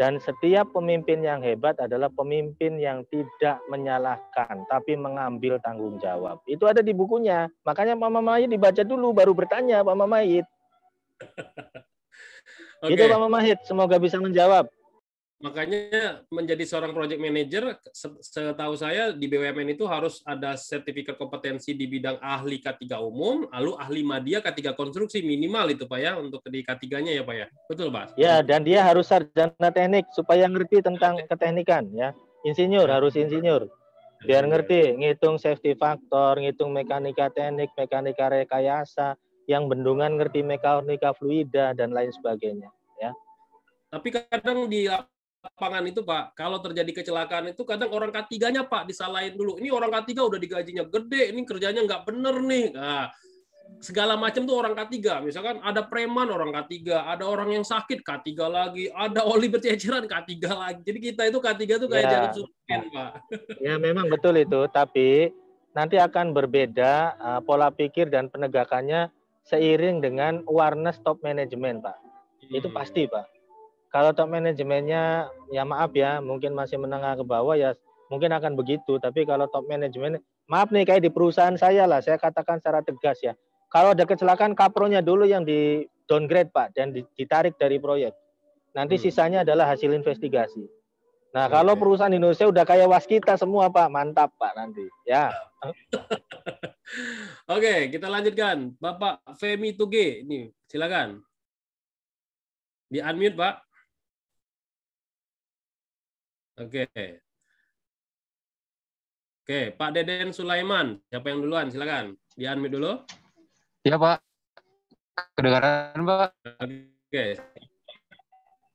Dan setiap pemimpin yang hebat adalah pemimpin yang tidak menyalahkan, tapi mengambil tanggung jawab. Itu ada di bukunya. Makanya Mama Mamahid dibaca dulu, baru bertanya Mama Mamahid. Itu Mama Mamahid semoga bisa menjawab. Makanya menjadi seorang project manager, setahu saya di BUMN itu harus ada sertifikat kompetensi di bidang ahli K3 umum, lalu ahli media K3 konstruksi minimal itu Pak ya, untuk di K3-nya ya Pak ya. Betul Pak? Ya, dan dia harus sarjana teknik supaya ngerti tentang keteknikan ya. Insinyur, ya. harus insinyur. Biar ngerti, ngitung safety factor, ngitung mekanika teknik, mekanika rekayasa, yang bendungan ngerti mekanika fluida, dan lain sebagainya. Ya tapi kadang di lapangan itu Pak, kalau terjadi kecelakaan itu kadang orang ketiganya Pak disalahin dulu. Ini orang ketiga udah digajinya gede, ini kerjanya nggak bener nih. Nah, segala macam tuh orang ketiga. Misalkan ada preman orang ketiga, ada orang yang sakit ketiga lagi, ada oli berceceran ketiga lagi. Jadi kita itu ketiga tuh kayak ya. jadi surgen, Pak. [LAUGHS] Ya memang betul itu, tapi nanti akan berbeda uh, pola pikir dan penegakannya seiring dengan warna top management, Pak. Itu hmm. pasti, Pak kalau top manajemennya ya maaf ya mungkin masih menengah ke bawah ya mungkin akan begitu tapi kalau top manajemen maaf nih kayak di perusahaan saya lah saya katakan secara tegas ya kalau ada kecelakaan kapronya dulu yang di downgrade pak dan ditarik dari proyek nanti hmm. sisanya adalah hasil investigasi nah okay. kalau perusahaan Indonesia udah kayak waskita semua pak mantap pak nanti ya [LAUGHS] oke okay, kita lanjutkan bapak Femi Tuge ini silakan di unmute pak Oke. Okay. Oke, okay. Pak Deden Sulaiman, siapa yang duluan? Silakan. Di unmute dulu. Iya, Pak. Kedengaran, Pak. Oke. Okay.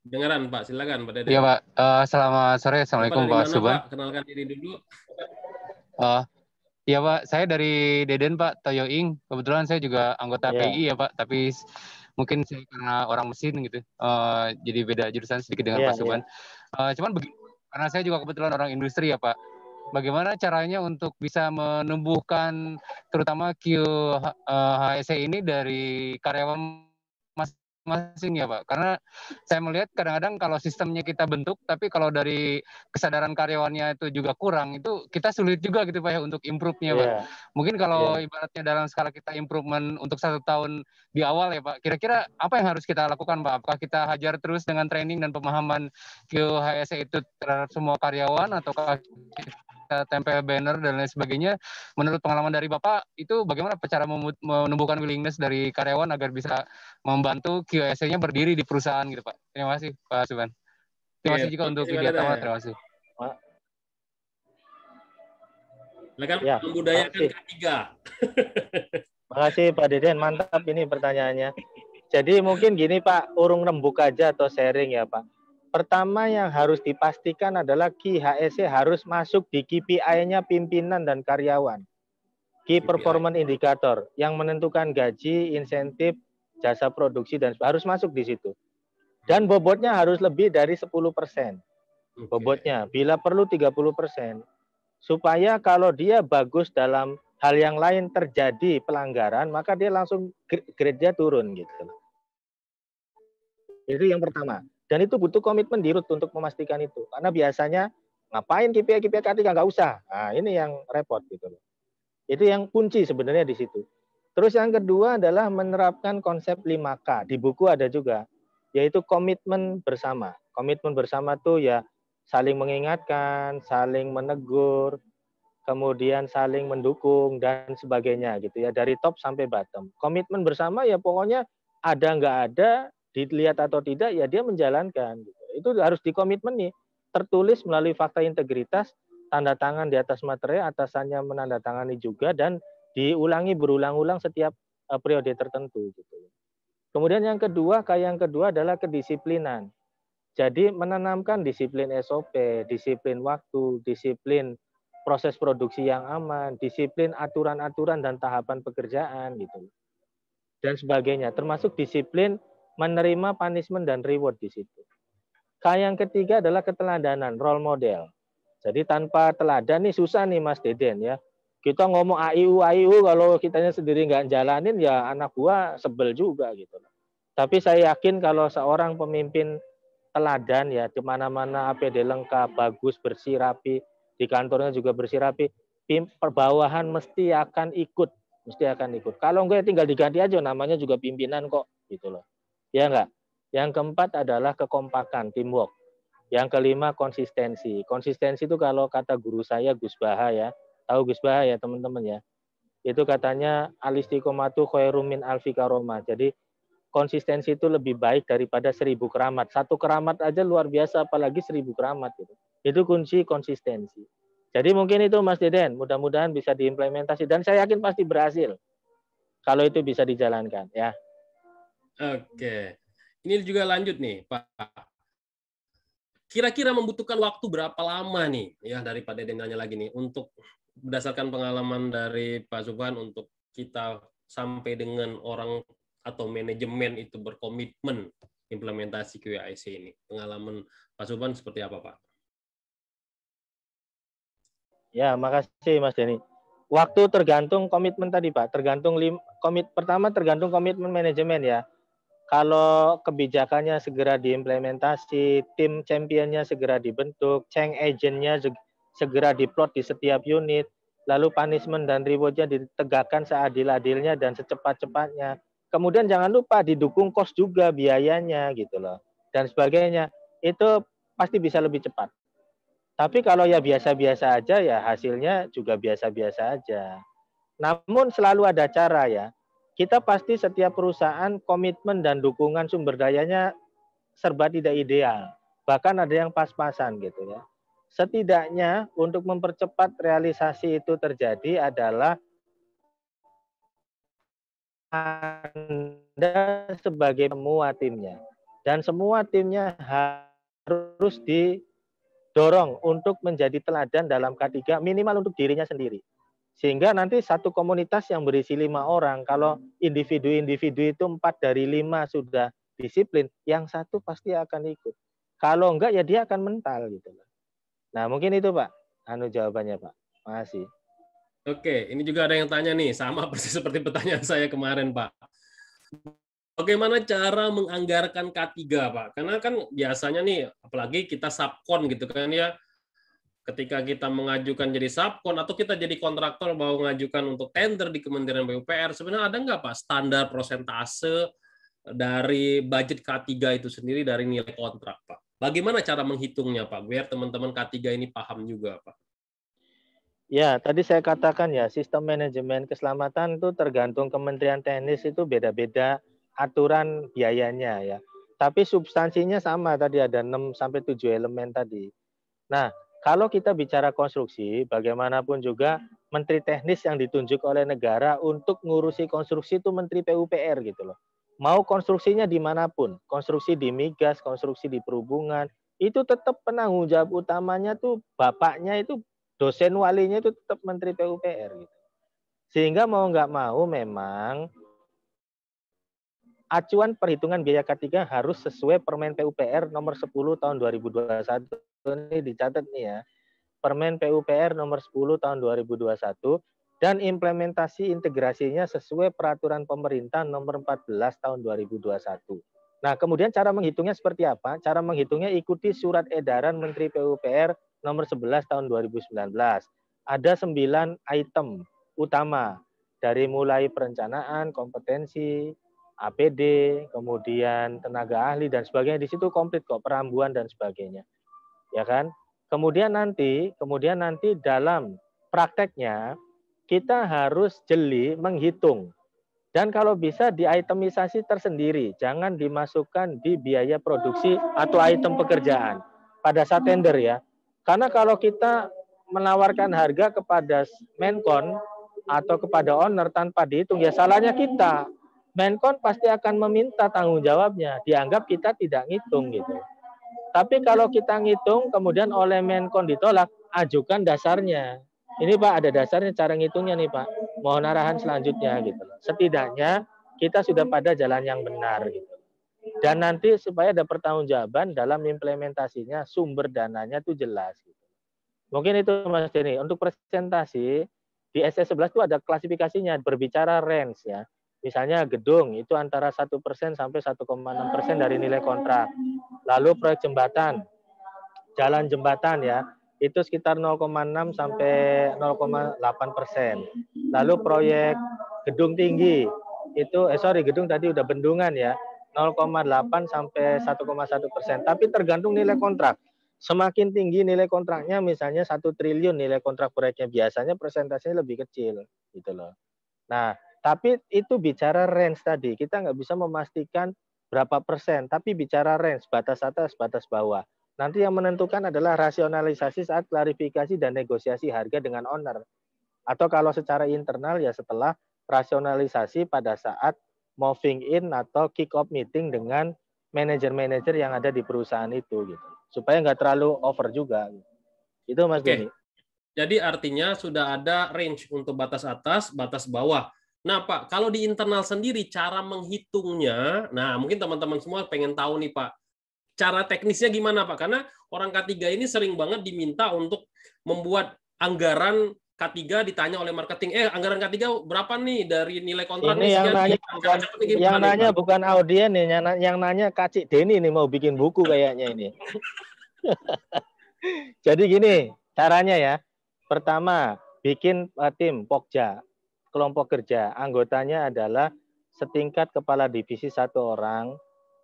Dengaran, Pak. Silakan, Pak Deden. Iya, Pak. Uh, selamat sore. Assalamualaikum, Pak, Subhan. Kenalkan diri dulu. Uh, Iya Pak, saya dari Deden Pak, Ing, Kebetulan saya juga anggota yeah. PI ya Pak, tapi mungkin saya karena orang mesin gitu, uh, jadi beda jurusan sedikit dengan yeah, Pak Suban. Yeah. Iya. Uh, cuman begini karena saya juga kebetulan orang industri ya Pak. Bagaimana caranya untuk bisa menumbuhkan terutama QHSE eh, ini dari karyawan masing-masing ya Pak. Karena saya melihat kadang-kadang kalau sistemnya kita bentuk, tapi kalau dari kesadaran karyawannya itu juga kurang, itu kita sulit juga gitu Pak ya untuk improve-nya Pak. Yeah. Mungkin kalau yeah. ibaratnya dalam skala kita improvement untuk satu tahun di awal ya Pak, kira-kira apa yang harus kita lakukan Pak? Apakah kita hajar terus dengan training dan pemahaman QHSE itu terhadap semua karyawan atau Eh, tempel banner dan lain sebagainya. Menurut pengalaman dari Bapak, itu bagaimana cara menumbuhkan willingness dari karyawan agar bisa membantu QSE-nya berdiri di perusahaan gitu Pak? Terima kasih Pak Suban. Terima iya, kasih juga untuk video terima kasih. Mereka ya, membudayakan ketiga. Terima [LAUGHS] Makasih Pak Deden, mantap ini pertanyaannya. Jadi mungkin gini Pak, urung rembuk aja atau sharing ya Pak. Pertama yang harus dipastikan adalah Ki HSE harus masuk di KPI-nya pimpinan dan karyawan. Key Performance Indicator yang menentukan gaji, insentif, jasa produksi dan harus masuk di situ. Dan hmm. bobotnya harus lebih dari 10 persen. Bobotnya, bila perlu 30 persen. Supaya kalau dia bagus dalam hal yang lain terjadi pelanggaran, maka dia langsung grade-nya turun gitu. Itu yang pertama. Dan itu butuh komitmen di Rut untuk memastikan itu. Karena biasanya ngapain KPI KPI ketika nggak usah. Nah, ini yang repot gitu loh. Itu yang kunci sebenarnya di situ. Terus yang kedua adalah menerapkan konsep 5K. Di buku ada juga yaitu komitmen bersama. Komitmen bersama tuh ya saling mengingatkan, saling menegur, kemudian saling mendukung dan sebagainya gitu ya dari top sampai bottom. Komitmen bersama ya pokoknya ada nggak ada dilihat atau tidak ya dia menjalankan gitu. itu harus dikomitmen nih tertulis melalui fakta integritas tanda tangan di atas materai atasannya menandatangani juga dan diulangi berulang-ulang setiap eh, periode tertentu gitu kemudian yang kedua kayak yang kedua adalah kedisiplinan jadi menanamkan disiplin SOP, disiplin waktu, disiplin proses produksi yang aman, disiplin aturan-aturan dan tahapan pekerjaan gitu. Dan sebagainya, termasuk disiplin menerima punishment dan reward di situ. K yang ketiga adalah keteladanan, role model. Jadi tanpa teladan nih susah nih Mas Deden ya. Kita ngomong AIU AIU kalau kitanya sendiri nggak jalanin ya anak buah sebel juga gitu. Tapi saya yakin kalau seorang pemimpin teladan ya di mana-mana APD lengkap, bagus, bersih, rapi, di kantornya juga bersih rapi, perbawahan mesti akan ikut, mesti akan ikut. Kalau enggak ya tinggal diganti aja namanya juga pimpinan kok gitu loh. Ya enggak? Yang keempat adalah kekompakan, teamwork. Yang kelima konsistensi. Konsistensi itu kalau kata guru saya Gus Baha ya. Tahu Gus Baha ya teman-teman ya. Itu katanya alistiqomatu khairumin alfikaroma. roma. Jadi konsistensi itu lebih baik daripada seribu keramat. Satu keramat aja luar biasa apalagi seribu keramat gitu. Itu kunci konsistensi. Jadi mungkin itu Mas Deden, mudah-mudahan bisa diimplementasi dan saya yakin pasti berhasil kalau itu bisa dijalankan ya. Oke. Ini juga lanjut nih, Pak. Kira-kira membutuhkan waktu berapa lama nih ya daripada nanya lagi nih untuk berdasarkan pengalaman dari Pak Subhan untuk kita sampai dengan orang atau manajemen itu berkomitmen implementasi QIC ini? Pengalaman Pak Subhan seperti apa, Pak? Ya, makasih Mas Denny. Waktu tergantung komitmen tadi, Pak. Tergantung lim, komit pertama tergantung komitmen manajemen ya kalau kebijakannya segera diimplementasi, tim championnya segera dibentuk, change agentnya segera diplot di setiap unit, lalu punishment dan rewardnya ditegakkan seadil-adilnya dan secepat-cepatnya. Kemudian jangan lupa didukung kos juga biayanya gitu loh dan sebagainya. Itu pasti bisa lebih cepat. Tapi kalau ya biasa-biasa aja ya hasilnya juga biasa-biasa aja. Namun selalu ada cara ya kita pasti setiap perusahaan komitmen dan dukungan sumber dayanya serba tidak ideal. Bahkan ada yang pas-pasan gitu ya. Setidaknya untuk mempercepat realisasi itu terjadi adalah Anda sebagai semua timnya. Dan semua timnya harus didorong untuk menjadi teladan dalam K3 minimal untuk dirinya sendiri. Sehingga nanti satu komunitas yang berisi lima orang, kalau individu-individu itu empat dari lima sudah disiplin, yang satu pasti akan ikut. Kalau enggak ya dia akan mental gitu loh. Nah mungkin itu Pak, anu jawabannya Pak. masih Oke, ini juga ada yang tanya nih, sama [LAUGHS] persis seperti pertanyaan saya kemarin Pak. Bagaimana cara menganggarkan K3 Pak? Karena kan biasanya nih, apalagi kita subkon gitu kan ya, ketika kita mengajukan jadi subkon atau kita jadi kontraktor mau mengajukan untuk tender di Kementerian PUPR sebenarnya ada nggak Pak standar prosentase dari budget K3 itu sendiri dari nilai kontrak Pak? Bagaimana cara menghitungnya Pak biar teman-teman K3 ini paham juga Pak? Ya, tadi saya katakan ya, sistem manajemen keselamatan itu tergantung Kementerian Teknis itu beda-beda aturan biayanya ya. Tapi substansinya sama tadi ada 6 sampai 7 elemen tadi. Nah, kalau kita bicara konstruksi, bagaimanapun juga menteri teknis yang ditunjuk oleh negara untuk ngurusi konstruksi itu menteri PUPR gitu loh. Mau konstruksinya dimanapun, konstruksi di migas, konstruksi di perhubungan, itu tetap penanggung jawab utamanya tuh bapaknya itu dosen walinya itu tetap menteri PUPR gitu. Sehingga mau nggak mau memang acuan perhitungan biaya K3 harus sesuai Permen PUPR nomor 10 tahun 2021 ini dicatat nih ya. Permen PUPR nomor 10 tahun 2021 dan implementasi integrasinya sesuai peraturan pemerintah nomor 14 tahun 2021. Nah, kemudian cara menghitungnya seperti apa? Cara menghitungnya ikuti surat edaran Menteri PUPR nomor 11 tahun 2019. Ada 9 item utama dari mulai perencanaan, kompetensi, APD, kemudian tenaga ahli dan sebagainya. Di situ komplit kok perambuan dan sebagainya ya kan? Kemudian nanti, kemudian nanti dalam prakteknya kita harus jeli menghitung. Dan kalau bisa diitemisasi tersendiri, jangan dimasukkan di biaya produksi atau item pekerjaan pada saat tender ya. Karena kalau kita menawarkan harga kepada menkon atau kepada owner tanpa dihitung ya salahnya kita. Menkon pasti akan meminta tanggung jawabnya, dianggap kita tidak ngitung gitu. Tapi kalau kita ngitung kemudian oleh Menkon ditolak, ajukan dasarnya. Ini Pak ada dasarnya cara ngitungnya nih Pak. Mohon arahan selanjutnya gitu. Setidaknya kita sudah pada jalan yang benar gitu. Dan nanti supaya ada pertanggungjawaban dalam implementasinya sumber dananya itu jelas gitu. Mungkin itu Mas Denny. Untuk presentasi di SS11 itu ada klasifikasinya berbicara range ya. Misalnya gedung itu antara satu persen sampai 1,6% dari nilai kontrak. Lalu proyek jembatan, jalan jembatan ya, itu sekitar 0,6 sampai 0,8 persen. Lalu proyek gedung tinggi itu, eh sorry gedung tadi udah bendungan ya, 0,8 sampai 1,1 persen. Tapi tergantung nilai kontrak. Semakin tinggi nilai kontraknya, misalnya satu triliun nilai kontrak proyeknya biasanya persentasenya lebih kecil gitu loh. Nah, tapi itu bicara range tadi. Kita nggak bisa memastikan berapa persen, tapi bicara range, batas atas, batas bawah. Nanti yang menentukan adalah rasionalisasi saat klarifikasi dan negosiasi harga dengan owner. Atau kalau secara internal ya setelah rasionalisasi pada saat moving in atau kick off meeting dengan manajer-manajer yang ada di perusahaan itu gitu. Supaya nggak terlalu over juga. Gitu. Itu Mas okay. Jadi artinya sudah ada range untuk batas atas, batas bawah. Nah, Pak, kalau di internal sendiri cara menghitungnya, nah mungkin teman-teman semua pengen tahu nih, Pak. Cara teknisnya gimana, Pak? Karena orang K3 ini sering banget diminta untuk membuat anggaran K3 ditanya oleh marketing, eh anggaran K3 berapa nih dari nilai kontrak ini yang nanya, bukan, yang nanya bukan audien nih, yang, yang nanya Kacik Deni ini mau bikin buku kayaknya ini. [LAUGHS] Jadi gini caranya ya. Pertama, bikin eh, tim Pokja kelompok kerja. Anggotanya adalah setingkat kepala divisi satu orang,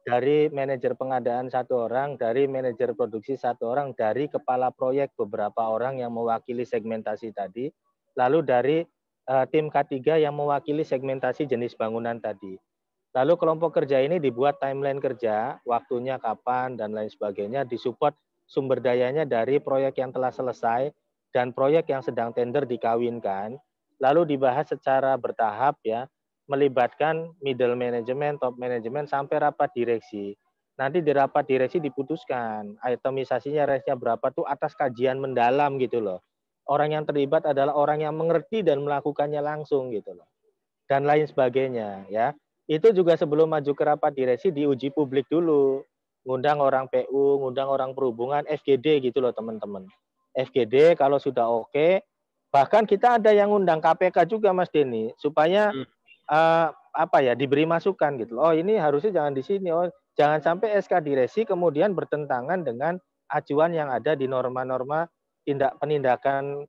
dari manajer pengadaan satu orang, dari manajer produksi satu orang, dari kepala proyek beberapa orang yang mewakili segmentasi tadi, lalu dari uh, tim K3 yang mewakili segmentasi jenis bangunan tadi. Lalu kelompok kerja ini dibuat timeline kerja, waktunya kapan dan lain sebagainya, disupport sumber dayanya dari proyek yang telah selesai dan proyek yang sedang tender dikawinkan lalu dibahas secara bertahap ya, melibatkan middle management, top management sampai rapat direksi. Nanti di rapat direksi diputuskan itemisasinya resnya berapa tuh atas kajian mendalam gitu loh. Orang yang terlibat adalah orang yang mengerti dan melakukannya langsung gitu loh. Dan lain sebagainya ya. Itu juga sebelum maju ke rapat direksi diuji publik dulu. Ngundang orang PU, ngundang orang perhubungan, FGD gitu loh teman-teman. FGD kalau sudah oke, okay, Bahkan kita ada yang undang KPK juga Mas Denny supaya hmm. uh, apa ya diberi masukan gitu. Oh ini harusnya jangan di sini. Oh jangan sampai SK Direksi kemudian bertentangan dengan acuan yang ada di norma-norma tindak penindakan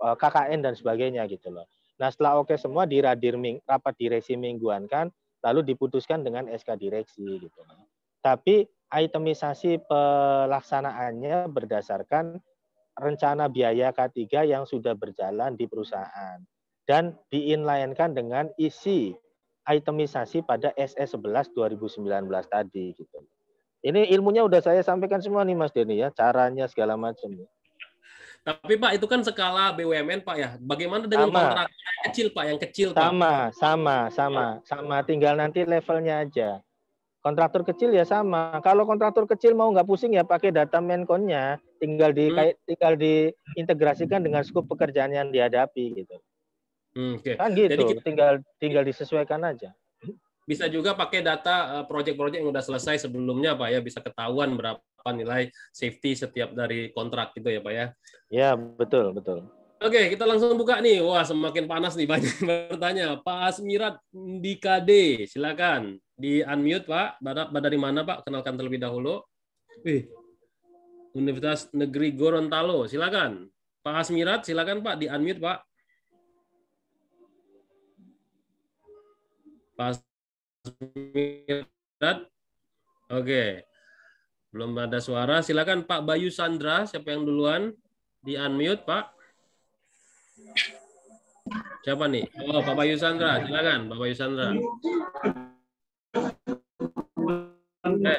uh, eh, KKN dan sebagainya gitu loh. Nah setelah oke semua di ming, rapat Direksi mingguan kan, lalu diputuskan dengan SK direksi gitu. Tapi itemisasi pelaksanaannya berdasarkan rencana biaya K3 yang sudah berjalan di perusahaan dan diinlainkan dengan isi itemisasi pada SS11 2019 tadi gitu. Ini ilmunya udah saya sampaikan semua nih Mas Denny ya, caranya segala macam. Tapi Pak itu kan skala BUMN Pak ya. Bagaimana dengan sama. kontrak kecil Pak, yang kecil Pak? Sama, sama, sama, sama. Tinggal nanti levelnya aja. Kontraktor kecil ya sama. Kalau kontraktor kecil mau nggak pusing ya pakai data menkonnya, tinggal di hmm. tinggal diintegrasikan dengan skup pekerjaan yang dihadapi gitu. Hmm, oke. Okay. Kan gitu. Jadi kita, tinggal tinggal disesuaikan aja. Bisa juga pakai data eh, proyek-proyek yang udah selesai sebelumnya, Pak ya, bisa ketahuan berapa nilai safety setiap dari kontrak gitu ya, Pak ya. Ya, betul, betul. Oke, kita langsung buka nih. Wah, semakin panas nih [LAUGHS] banyak bertanya. Pak Asmirat di KD, silakan. Di unmute Pak. Bapak dari mana Pak? Kenalkan terlebih dahulu. Wih. Universitas Negeri Gorontalo. Silakan. Pak Asmirat, silakan Pak di unmute Pak. Pak Asmirat. Oke. Belum ada suara. Silakan Pak Bayu Sandra, siapa yang duluan? Di unmute Pak. Siapa nih? Oh, Pak Bayu Sandra. Silakan Pak Bayu Sandra. Eh,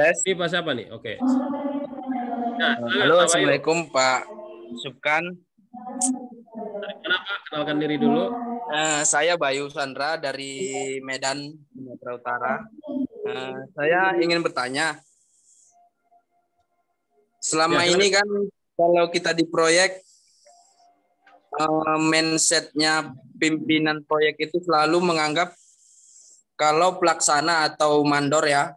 yes. Ini Pak siapa nih? Oke. Okay. Nah, Halo, Assalamualaikum Pak Subkan. Kenapa? Kenalkan diri dulu. Uh, saya Bayu Sandra dari Medan, Sumatera Utara. Uh, saya ingin bertanya, selama ya, ini kan kalau kita di proyek uh, mindsetnya pimpinan proyek itu selalu menganggap kalau pelaksana atau mandor ya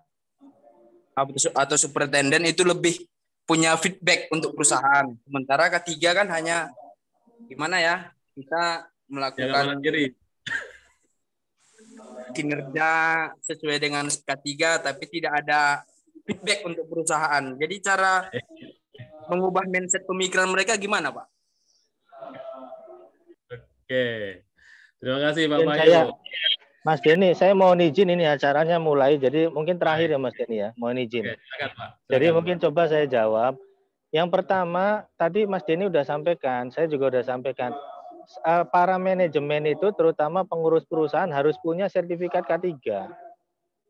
atau superintenden itu lebih punya feedback untuk perusahaan. Sementara ketiga kan hanya gimana ya kita melakukan kinerja sesuai dengan K3 tapi tidak ada feedback untuk perusahaan. Jadi cara mengubah mindset pemikiran mereka gimana, Pak? Oke. Terima kasih Pak Bayu. Mas Denny, saya mau izin ini acaranya mulai, jadi mungkin terakhir ya Mas Denny ya, mau izin. jadi mungkin coba saya jawab. Yang pertama, tadi Mas Denny sudah sampaikan, saya juga sudah sampaikan, eh, para manajemen itu terutama pengurus perusahaan harus punya sertifikat K3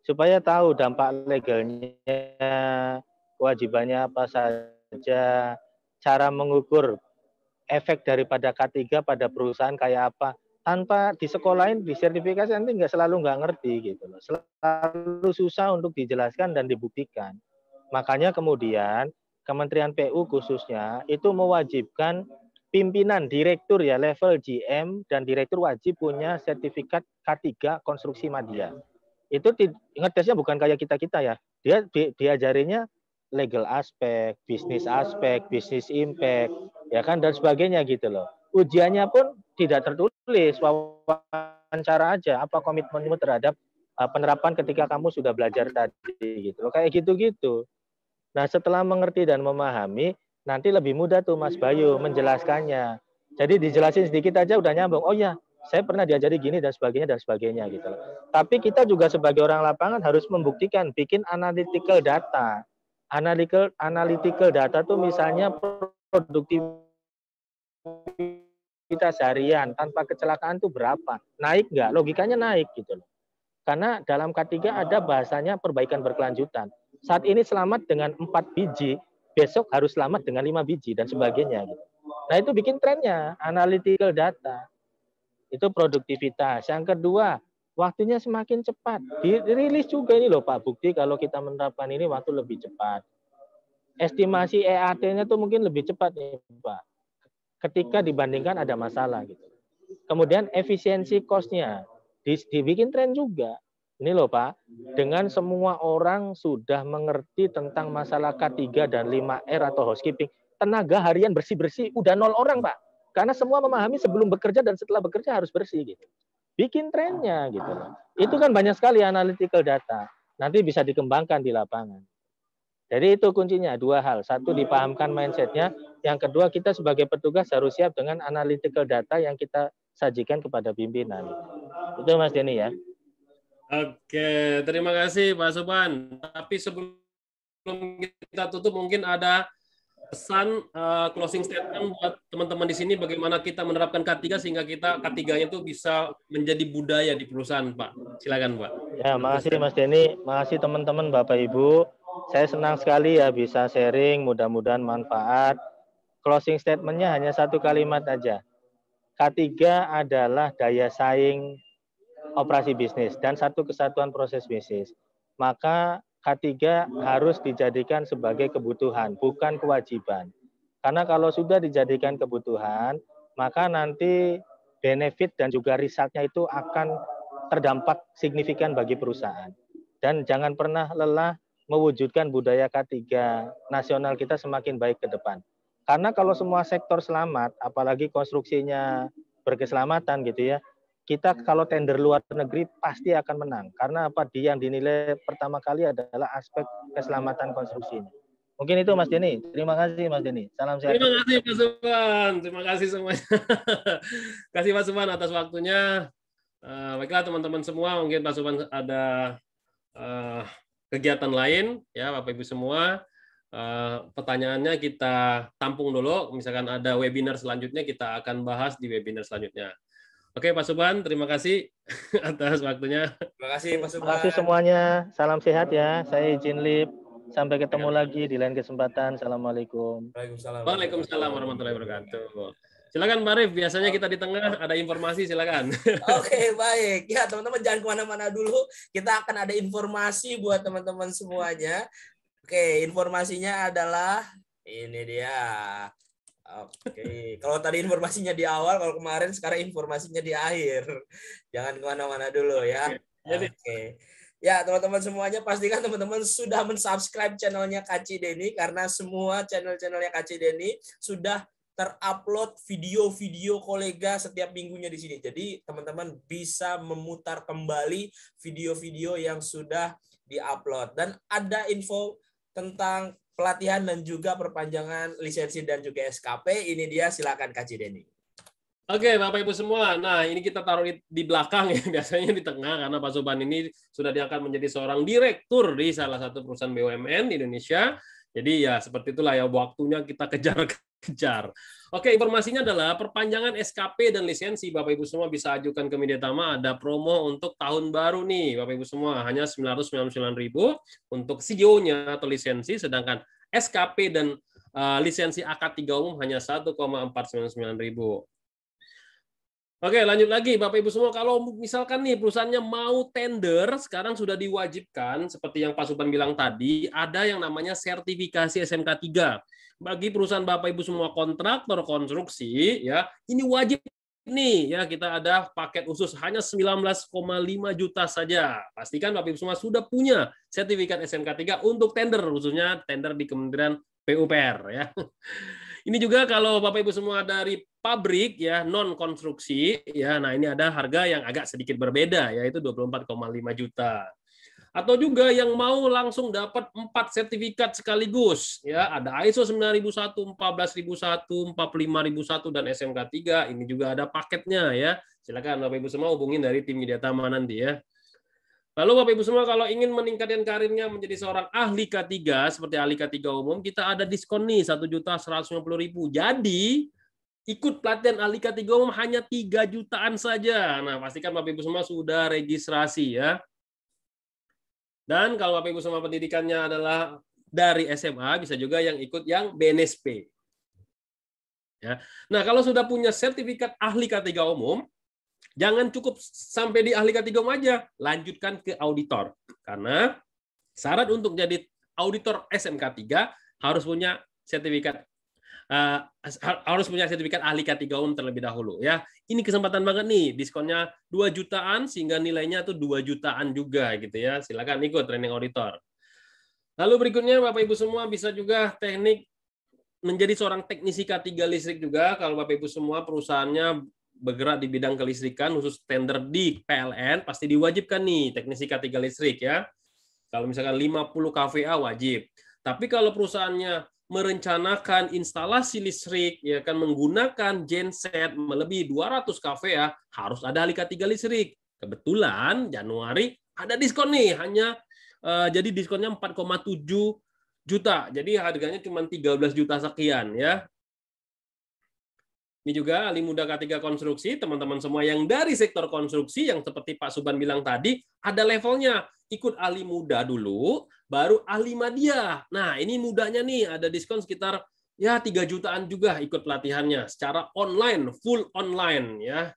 supaya tahu dampak legalnya, kewajibannya apa saja, cara mengukur efek daripada K3 pada perusahaan kayak apa tanpa di sekolahin di sertifikasi nanti nggak selalu nggak ngerti gitu loh selalu susah untuk dijelaskan dan dibuktikan makanya kemudian Kementerian PU khususnya itu mewajibkan pimpinan direktur ya level GM dan direktur wajib punya sertifikat K3 konstruksi madya itu tesnya bukan kayak kita kita ya dia di, diajarinya legal aspek bisnis aspek bisnis impact ya kan dan sebagainya gitu loh ujiannya pun tidak tertulis tulis wawancara aja apa komitmenmu terhadap uh, penerapan ketika kamu sudah belajar tadi gitu kayak gitu-gitu. Nah, setelah mengerti dan memahami, nanti lebih mudah tuh Mas Bayu menjelaskannya. Jadi dijelasin sedikit aja udah nyambung. Oh ya, saya pernah diajari gini dan sebagainya dan sebagainya gitu loh. Tapi kita juga sebagai orang lapangan harus membuktikan, bikin analytical data. Analytical analytical data tuh misalnya produktivitas kita seharian tanpa kecelakaan itu berapa? Naik nggak? Logikanya naik gitu loh. Karena dalam K3 ada bahasanya perbaikan berkelanjutan. Saat ini selamat dengan empat biji, besok harus selamat dengan lima biji dan sebagainya gitu. Nah, itu bikin trennya, analytical data. Itu produktivitas. Yang kedua, waktunya semakin cepat. Dirilis juga ini loh Pak Bukti kalau kita menerapkan ini waktu lebih cepat. Estimasi EAT-nya tuh mungkin lebih cepat nih Pak ketika dibandingkan ada masalah gitu. Kemudian efisiensi cost-nya dibikin tren juga. Ini loh Pak, dengan semua orang sudah mengerti tentang masalah K3 dan 5R atau housekeeping, tenaga harian bersih-bersih udah nol orang Pak. Karena semua memahami sebelum bekerja dan setelah bekerja harus bersih gitu. Bikin trennya gitu loh. Itu kan banyak sekali analytical data. Nanti bisa dikembangkan di lapangan. Jadi itu kuncinya dua hal. Satu dipahamkan mindsetnya, yang kedua kita sebagai petugas harus siap dengan analytical data yang kita sajikan kepada pimpinan. Itu Mas Denny ya. Oke, terima kasih Pak Soban. Tapi sebelum kita tutup mungkin ada pesan uh, closing statement buat teman-teman di sini bagaimana kita menerapkan K3 sehingga kita K3-nya itu bisa menjadi budaya di perusahaan, Pak. Silakan, Pak. Ya, makasih Mas Denny, makasih teman-teman Bapak Ibu saya senang sekali ya bisa sharing, mudah-mudahan manfaat. Closing statementnya hanya satu kalimat aja. K3 adalah daya saing operasi bisnis dan satu kesatuan proses bisnis. Maka K3 harus dijadikan sebagai kebutuhan, bukan kewajiban. Karena kalau sudah dijadikan kebutuhan, maka nanti benefit dan juga risetnya itu akan terdampak signifikan bagi perusahaan. Dan jangan pernah lelah mewujudkan budaya K3 nasional kita semakin baik ke depan. Karena kalau semua sektor selamat, apalagi konstruksinya berkeselamatan gitu ya, kita kalau tender luar negeri pasti akan menang. Karena apa? Dia yang dinilai pertama kali adalah aspek keselamatan konstruksinya. Mungkin itu Mas Denny. Terima kasih Mas Denny. Salam sehat. Terima kasih Mas Suman. Terima kasih semuanya. Terima [LAUGHS] kasih Mas Suman atas waktunya. Uh, baiklah teman-teman semua, mungkin Mas Suman ada uh, kegiatan lain ya Bapak Ibu semua. Uh, pertanyaannya kita tampung dulu. Misalkan ada webinar selanjutnya kita akan bahas di webinar selanjutnya. Oke Pak Subhan, terima kasih [LAUGHS] atas waktunya. Terima kasih Pak Subhan. Terima kasih semuanya. Salam sehat ya. Saya izin lip. Sampai ketemu ya. lagi di lain kesempatan. Assalamualaikum. Waalaikumsalam. Waalaikumsalam warahmatullahi wabarakatuh. Silakan Pak Arif, biasanya kita di tengah ada informasi silakan. [LAUGHS] Oke, okay, baik. Ya, teman-teman jangan kemana mana dulu. Kita akan ada informasi buat teman-teman semuanya. Oke, okay, informasinya adalah ini dia. Oke, okay. kalau tadi informasinya di awal, kalau kemarin sekarang informasinya di akhir. Jangan kemana-mana dulu ya. Oke. Okay. Ya, teman-teman semuanya pastikan teman-teman sudah mensubscribe channelnya Kaci Deni karena semua channel-channelnya Kaci Deni sudah terupload video-video kolega setiap minggunya di sini. Jadi teman-teman bisa memutar kembali video-video yang sudah diupload dan ada info tentang pelatihan dan juga perpanjangan lisensi dan juga SKP. Ini dia silakan Kak Cideni. Oke, Bapak Ibu semua. Nah, ini kita taruh di, belakang ya, [LAUGHS] biasanya di tengah karena Pak Soban ini sudah diangkat menjadi seorang direktur di salah satu perusahaan BUMN di Indonesia. Jadi ya seperti itulah ya waktunya kita kejar [LAUGHS] kejar. Oke, informasinya adalah perpanjangan SKP dan lisensi Bapak Ibu semua bisa ajukan ke Media Tama. Ada promo untuk tahun baru nih Bapak Ibu semua hanya 999.000 untuk CEO-nya atau lisensi sedangkan SKP dan uh, lisensi ak tiga umum hanya 1,499.000. Oke, lanjut lagi Bapak Ibu semua. Kalau misalkan nih perusahaannya mau tender, sekarang sudah diwajibkan seperti yang Pak Supan bilang tadi, ada yang namanya sertifikasi SMK 3. Bagi perusahaan Bapak Ibu semua kontraktor konstruksi ya, ini wajib nih ya kita ada paket khusus hanya 19,5 juta saja. Pastikan Bapak Ibu semua sudah punya sertifikat SMK 3 untuk tender khususnya tender di Kementerian PUPR ya. Ini juga kalau Bapak Ibu semua dari pabrik ya non konstruksi ya. Nah, ini ada harga yang agak sedikit berbeda yaitu 24,5 juta. Atau juga yang mau langsung dapat 4 sertifikat sekaligus ya. Ada ISO 9001, 14001, 45001 dan SMK 3. Ini juga ada paketnya ya. Silakan Bapak Ibu semua hubungin dari tim media taman nanti ya. Lalu Bapak Ibu semua kalau ingin meningkatkan karirnya menjadi seorang ahli K3 seperti ahli K3 umum, kita ada diskon nih satu juta seratus ribu. Jadi ikut pelatihan ahli K3 umum hanya tiga jutaan saja. Nah, pastikan Bapak Ibu semua sudah registrasi ya. Dan kalau Bapak Ibu semua pendidikannya adalah dari SMA, bisa juga yang ikut yang BNSP. Ya. Nah, kalau sudah punya sertifikat ahli K3 umum, Jangan cukup sampai di ahli ketiga aja, lanjutkan ke auditor. Karena syarat untuk jadi auditor SMK 3 harus punya sertifikat uh, harus punya sertifikat ahli ketiga um terlebih dahulu ya. Ini kesempatan banget nih, diskonnya 2 jutaan sehingga nilainya tuh 2 jutaan juga gitu ya. Silakan ikut training auditor. Lalu berikutnya Bapak Ibu semua bisa juga teknik menjadi seorang teknisi K3 listrik juga kalau Bapak Ibu semua perusahaannya bergerak di bidang kelistrikan khusus tender di PLN pasti diwajibkan nih teknisi K3 listrik ya. Kalau misalkan 50 KVA wajib. Tapi kalau perusahaannya merencanakan instalasi listrik ya kan menggunakan genset melebihi 200 kVA harus ada alika 3 listrik. Kebetulan Januari ada diskon nih hanya uh, jadi diskonnya 4,7 juta. Jadi harganya cuma 13 juta sekian ya. Ini juga Ali Muda K3 Konstruksi, teman-teman semua yang dari sektor konstruksi yang seperti Pak Suban bilang tadi, ada levelnya. Ikut Ali Muda dulu, baru Ali Madia. Nah, ini mudanya nih, ada diskon sekitar ya 3 jutaan juga ikut pelatihannya secara online, full online ya.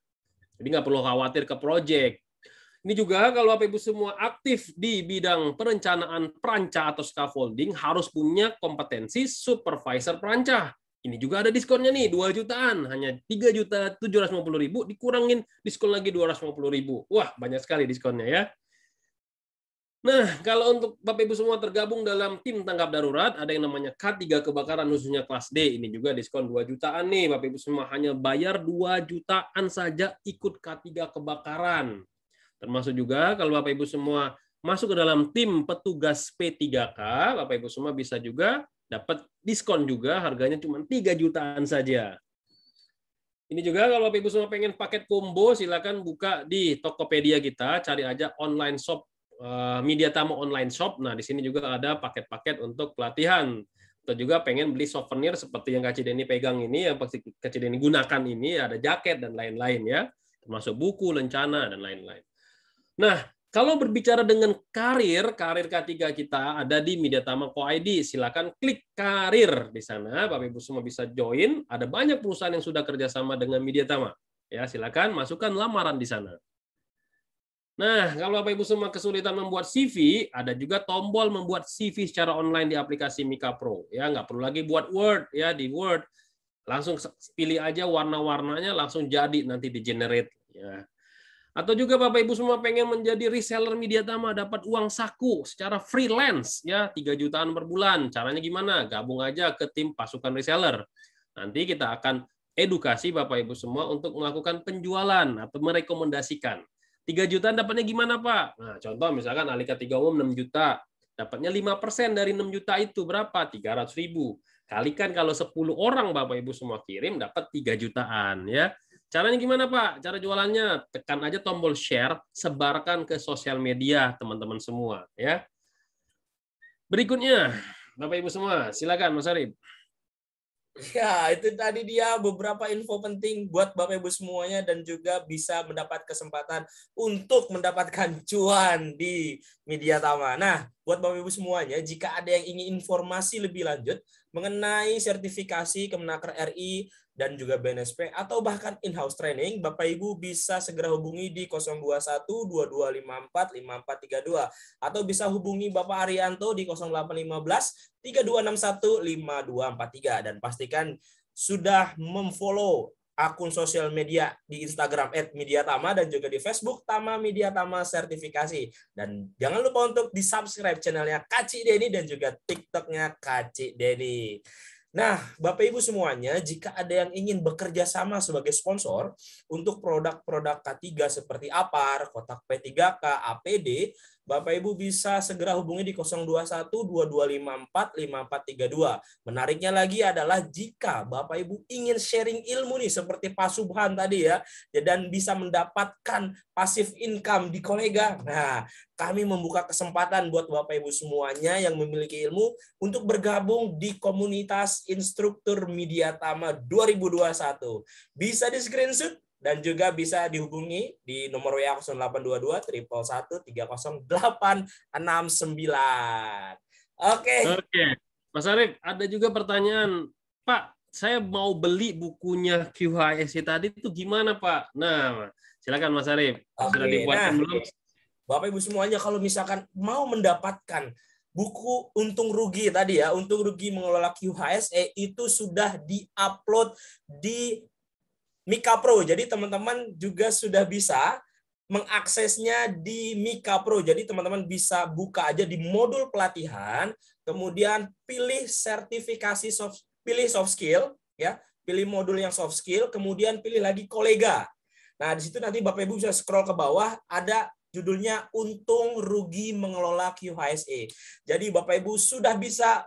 Jadi nggak perlu khawatir ke project. Ini juga kalau Bapak Ibu semua aktif di bidang perencanaan perancah atau scaffolding harus punya kompetensi supervisor perancah. Ini juga ada diskonnya nih, 2 jutaan. Hanya 3 juta 750 ribu, dikurangin diskon lagi 250 ribu. Wah, banyak sekali diskonnya ya. Nah, kalau untuk Bapak-Ibu semua tergabung dalam tim tanggap darurat, ada yang namanya K3 kebakaran khususnya kelas D. Ini juga diskon 2 jutaan nih, Bapak-Ibu semua hanya bayar 2 jutaan saja ikut K3 kebakaran. Termasuk juga kalau Bapak-Ibu semua masuk ke dalam tim petugas P3K, Bapak-Ibu semua bisa juga Dapat diskon juga, harganya cuma 3 jutaan saja. Ini juga kalau Bapak Ibu semua pengen paket combo, silakan buka di Tokopedia kita, cari aja online shop, eh, media tamu online shop. Nah, di sini juga ada paket-paket untuk pelatihan. Atau juga pengen beli souvenir seperti yang Kak ini pegang ini, yang Kak ini gunakan ini, ada jaket dan lain-lain ya. Termasuk buku, lencana, dan lain-lain. Nah, kalau berbicara dengan karir, karir K3 kita ada di Media Co-ID. Silakan klik karir di sana. Bapak Ibu semua bisa join. Ada banyak perusahaan yang sudah kerjasama dengan Media Mediatama. Ya, silakan masukkan lamaran di sana. Nah, kalau Bapak Ibu semua kesulitan membuat CV, ada juga tombol membuat CV secara online di aplikasi Mika Pro. Ya, nggak perlu lagi buat Word ya di Word. Langsung pilih aja warna-warnanya, langsung jadi nanti di generate. Ya. Atau juga Bapak Ibu semua pengen menjadi reseller media tama dapat uang saku secara freelance ya 3 jutaan per bulan. Caranya gimana? Gabung aja ke tim pasukan reseller. Nanti kita akan edukasi Bapak Ibu semua untuk melakukan penjualan atau merekomendasikan. 3 jutaan dapatnya gimana, Pak? Nah, contoh misalkan Alika 3 umum 6 juta, dapatnya 5% dari 6 juta itu berapa? 300 ribu. Kalikan kalau 10 orang Bapak Ibu semua kirim dapat 3 jutaan ya. Caranya gimana Pak? Cara jualannya tekan aja tombol share, sebarkan ke sosial media teman-teman semua ya. Berikutnya, Bapak Ibu semua, silakan Mas Arif. Ya, itu tadi dia beberapa info penting buat Bapak Ibu semuanya dan juga bisa mendapat kesempatan untuk mendapatkan [LAUGHS] cuan di media tama. Nah, buat Bapak Ibu semuanya, jika ada yang ingin informasi lebih lanjut, mengenai sertifikasi Kemenaker RI dan juga BNSP atau bahkan in-house training, Bapak Ibu bisa segera hubungi di 021 2254 5432 atau bisa hubungi Bapak Arianto di 0815 3261 5243 dan pastikan sudah memfollow akun sosial media di Instagram @mediatama dan juga di Facebook Tama Media Tama Sertifikasi. Dan jangan lupa untuk di-subscribe channelnya Kaci Deni dan juga TikToknya Kaci Deni. Nah, Bapak Ibu semuanya, jika ada yang ingin bekerja sama sebagai sponsor untuk produk-produk K3 seperti APAR, kotak P3K, APD, Bapak Ibu bisa segera hubungi di 021 2254 5432. Menariknya lagi adalah jika Bapak Ibu ingin sharing ilmu nih seperti Pak Subhan tadi ya, ya dan bisa mendapatkan pasif income di kolega. Nah, kami membuka kesempatan buat Bapak Ibu semuanya yang memiliki ilmu untuk bergabung di komunitas instruktur Media Tama 2021. Bisa di screenshot dan juga bisa dihubungi di nomor WA 0822 triple 1308869. Oke. Okay. Oke. Mas Arief, ada juga pertanyaan, Pak, saya mau beli bukunya QHSI tadi itu gimana, Pak? Nah, silakan Mas Arief. Okay. Sudah dibuatkan nah, belum? Bapak Ibu semuanya kalau misalkan mau mendapatkan buku untung rugi tadi ya, untung rugi mengelola QHSE itu sudah diupload di Mika Pro. Jadi teman-teman juga sudah bisa mengaksesnya di Mika Pro. Jadi teman-teman bisa buka aja di modul pelatihan, kemudian pilih sertifikasi soft pilih soft skill ya, pilih modul yang soft skill, kemudian pilih lagi kolega. Nah, di situ nanti Bapak Ibu bisa scroll ke bawah ada judulnya untung rugi mengelola QHSE. Jadi Bapak Ibu sudah bisa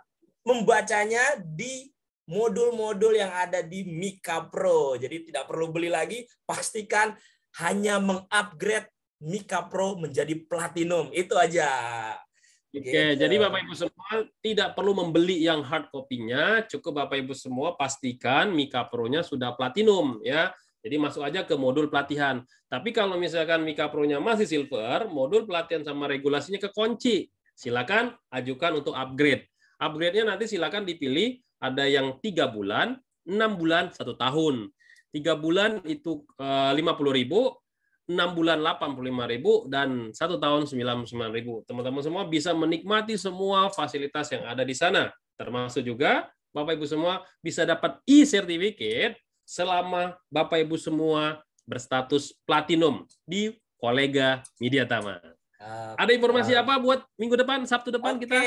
membacanya di modul-modul yang ada di Mika Pro. Jadi tidak perlu beli lagi, pastikan hanya mengupgrade Mika Pro menjadi platinum. Itu aja. Oke, okay, gitu. jadi Bapak Ibu semua tidak perlu membeli yang hard copy-nya, cukup Bapak Ibu semua pastikan Mika Pro-nya sudah platinum ya. Jadi masuk aja ke modul pelatihan. Tapi kalau misalkan Mika Pro-nya masih silver, modul pelatihan sama regulasinya kekunci. Silakan ajukan untuk upgrade. Upgrade-nya nanti silakan dipilih ada yang tiga bulan, enam bulan, satu tahun. Tiga bulan itu eh, lima puluh ribu, enam bulan delapan puluh lima ribu, dan satu tahun sembilan puluh sembilan ribu. Teman-teman semua bisa menikmati semua fasilitas yang ada di sana, termasuk juga Bapak Ibu semua bisa dapat e-certificate selama Bapak Ibu semua berstatus platinum di Kolega Media Tama. Uh, Ada informasi uh, apa buat minggu depan, Sabtu depan okay. kita?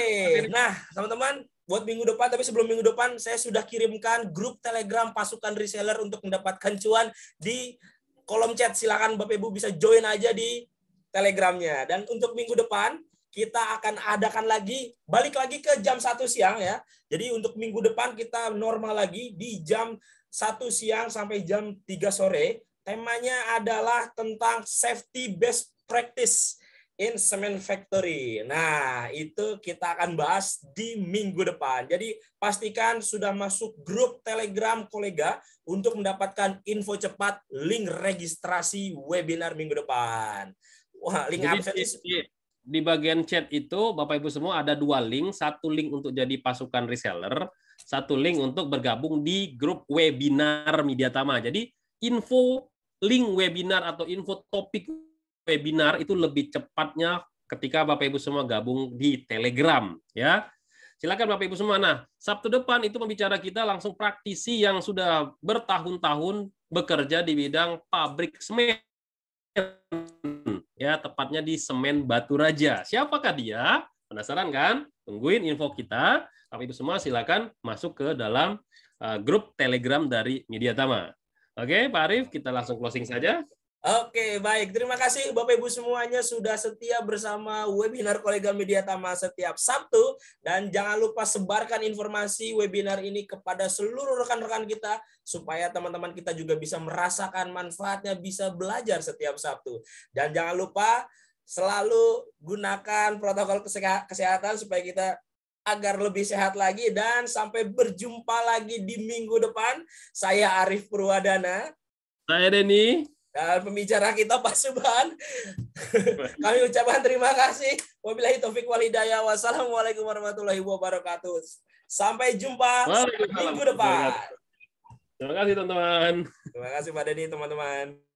Nah, teman-teman, buat minggu depan, tapi sebelum minggu depan, saya sudah kirimkan grup Telegram pasukan reseller untuk mendapatkan cuan di kolom chat. Silahkan Bapak Ibu bisa join aja di Telegramnya. Dan untuk minggu depan, kita akan adakan lagi, balik lagi ke jam 1 siang ya. Jadi untuk minggu depan kita normal lagi di jam 1 siang sampai jam 3 sore. Temanya adalah tentang safety best practice in Cement Factory. Nah, itu kita akan bahas di minggu depan. Jadi, pastikan sudah masuk grup Telegram kolega untuk mendapatkan info cepat link registrasi webinar minggu depan. Wah, link Jadi, apa sih? Di bagian chat itu, Bapak Ibu semua ada dua link. Satu link untuk jadi pasukan reseller, satu link untuk bergabung di grup webinar Media Mediatama. Jadi, info link webinar atau info topik webinar itu lebih cepatnya ketika Bapak Ibu semua gabung di Telegram ya. Silakan Bapak Ibu semua. Nah, Sabtu depan itu pembicara kita langsung praktisi yang sudah bertahun-tahun bekerja di bidang pabrik semen. Ya, tepatnya di Semen Batu Raja. Siapakah dia? Penasaran kan? Tungguin info kita. Bapak Ibu semua silakan masuk ke dalam eh, grup Telegram dari Media Tama. Oke, Pak Arif kita langsung closing saja. Oke, baik. Terima kasih Bapak Ibu semuanya sudah setia bersama webinar Kolega Media Tama setiap Sabtu dan jangan lupa sebarkan informasi webinar ini kepada seluruh rekan-rekan kita supaya teman-teman kita juga bisa merasakan manfaatnya, bisa belajar setiap Sabtu. Dan jangan lupa selalu gunakan protokol kesehatan supaya kita agar lebih sehat lagi dan sampai berjumpa lagi di minggu depan. Saya Arif Purwadana. Saya Denny. Dan pembicara kita Pak Subhan. [LAUGHS] Kami ucapkan terima kasih. Wabillahi taufik walhidayah. Wassalamualaikum warahmatullahi wabarakatuh. Sampai jumpa minggu depan. Terima kasih teman-teman. Terima kasih pada ini teman-teman.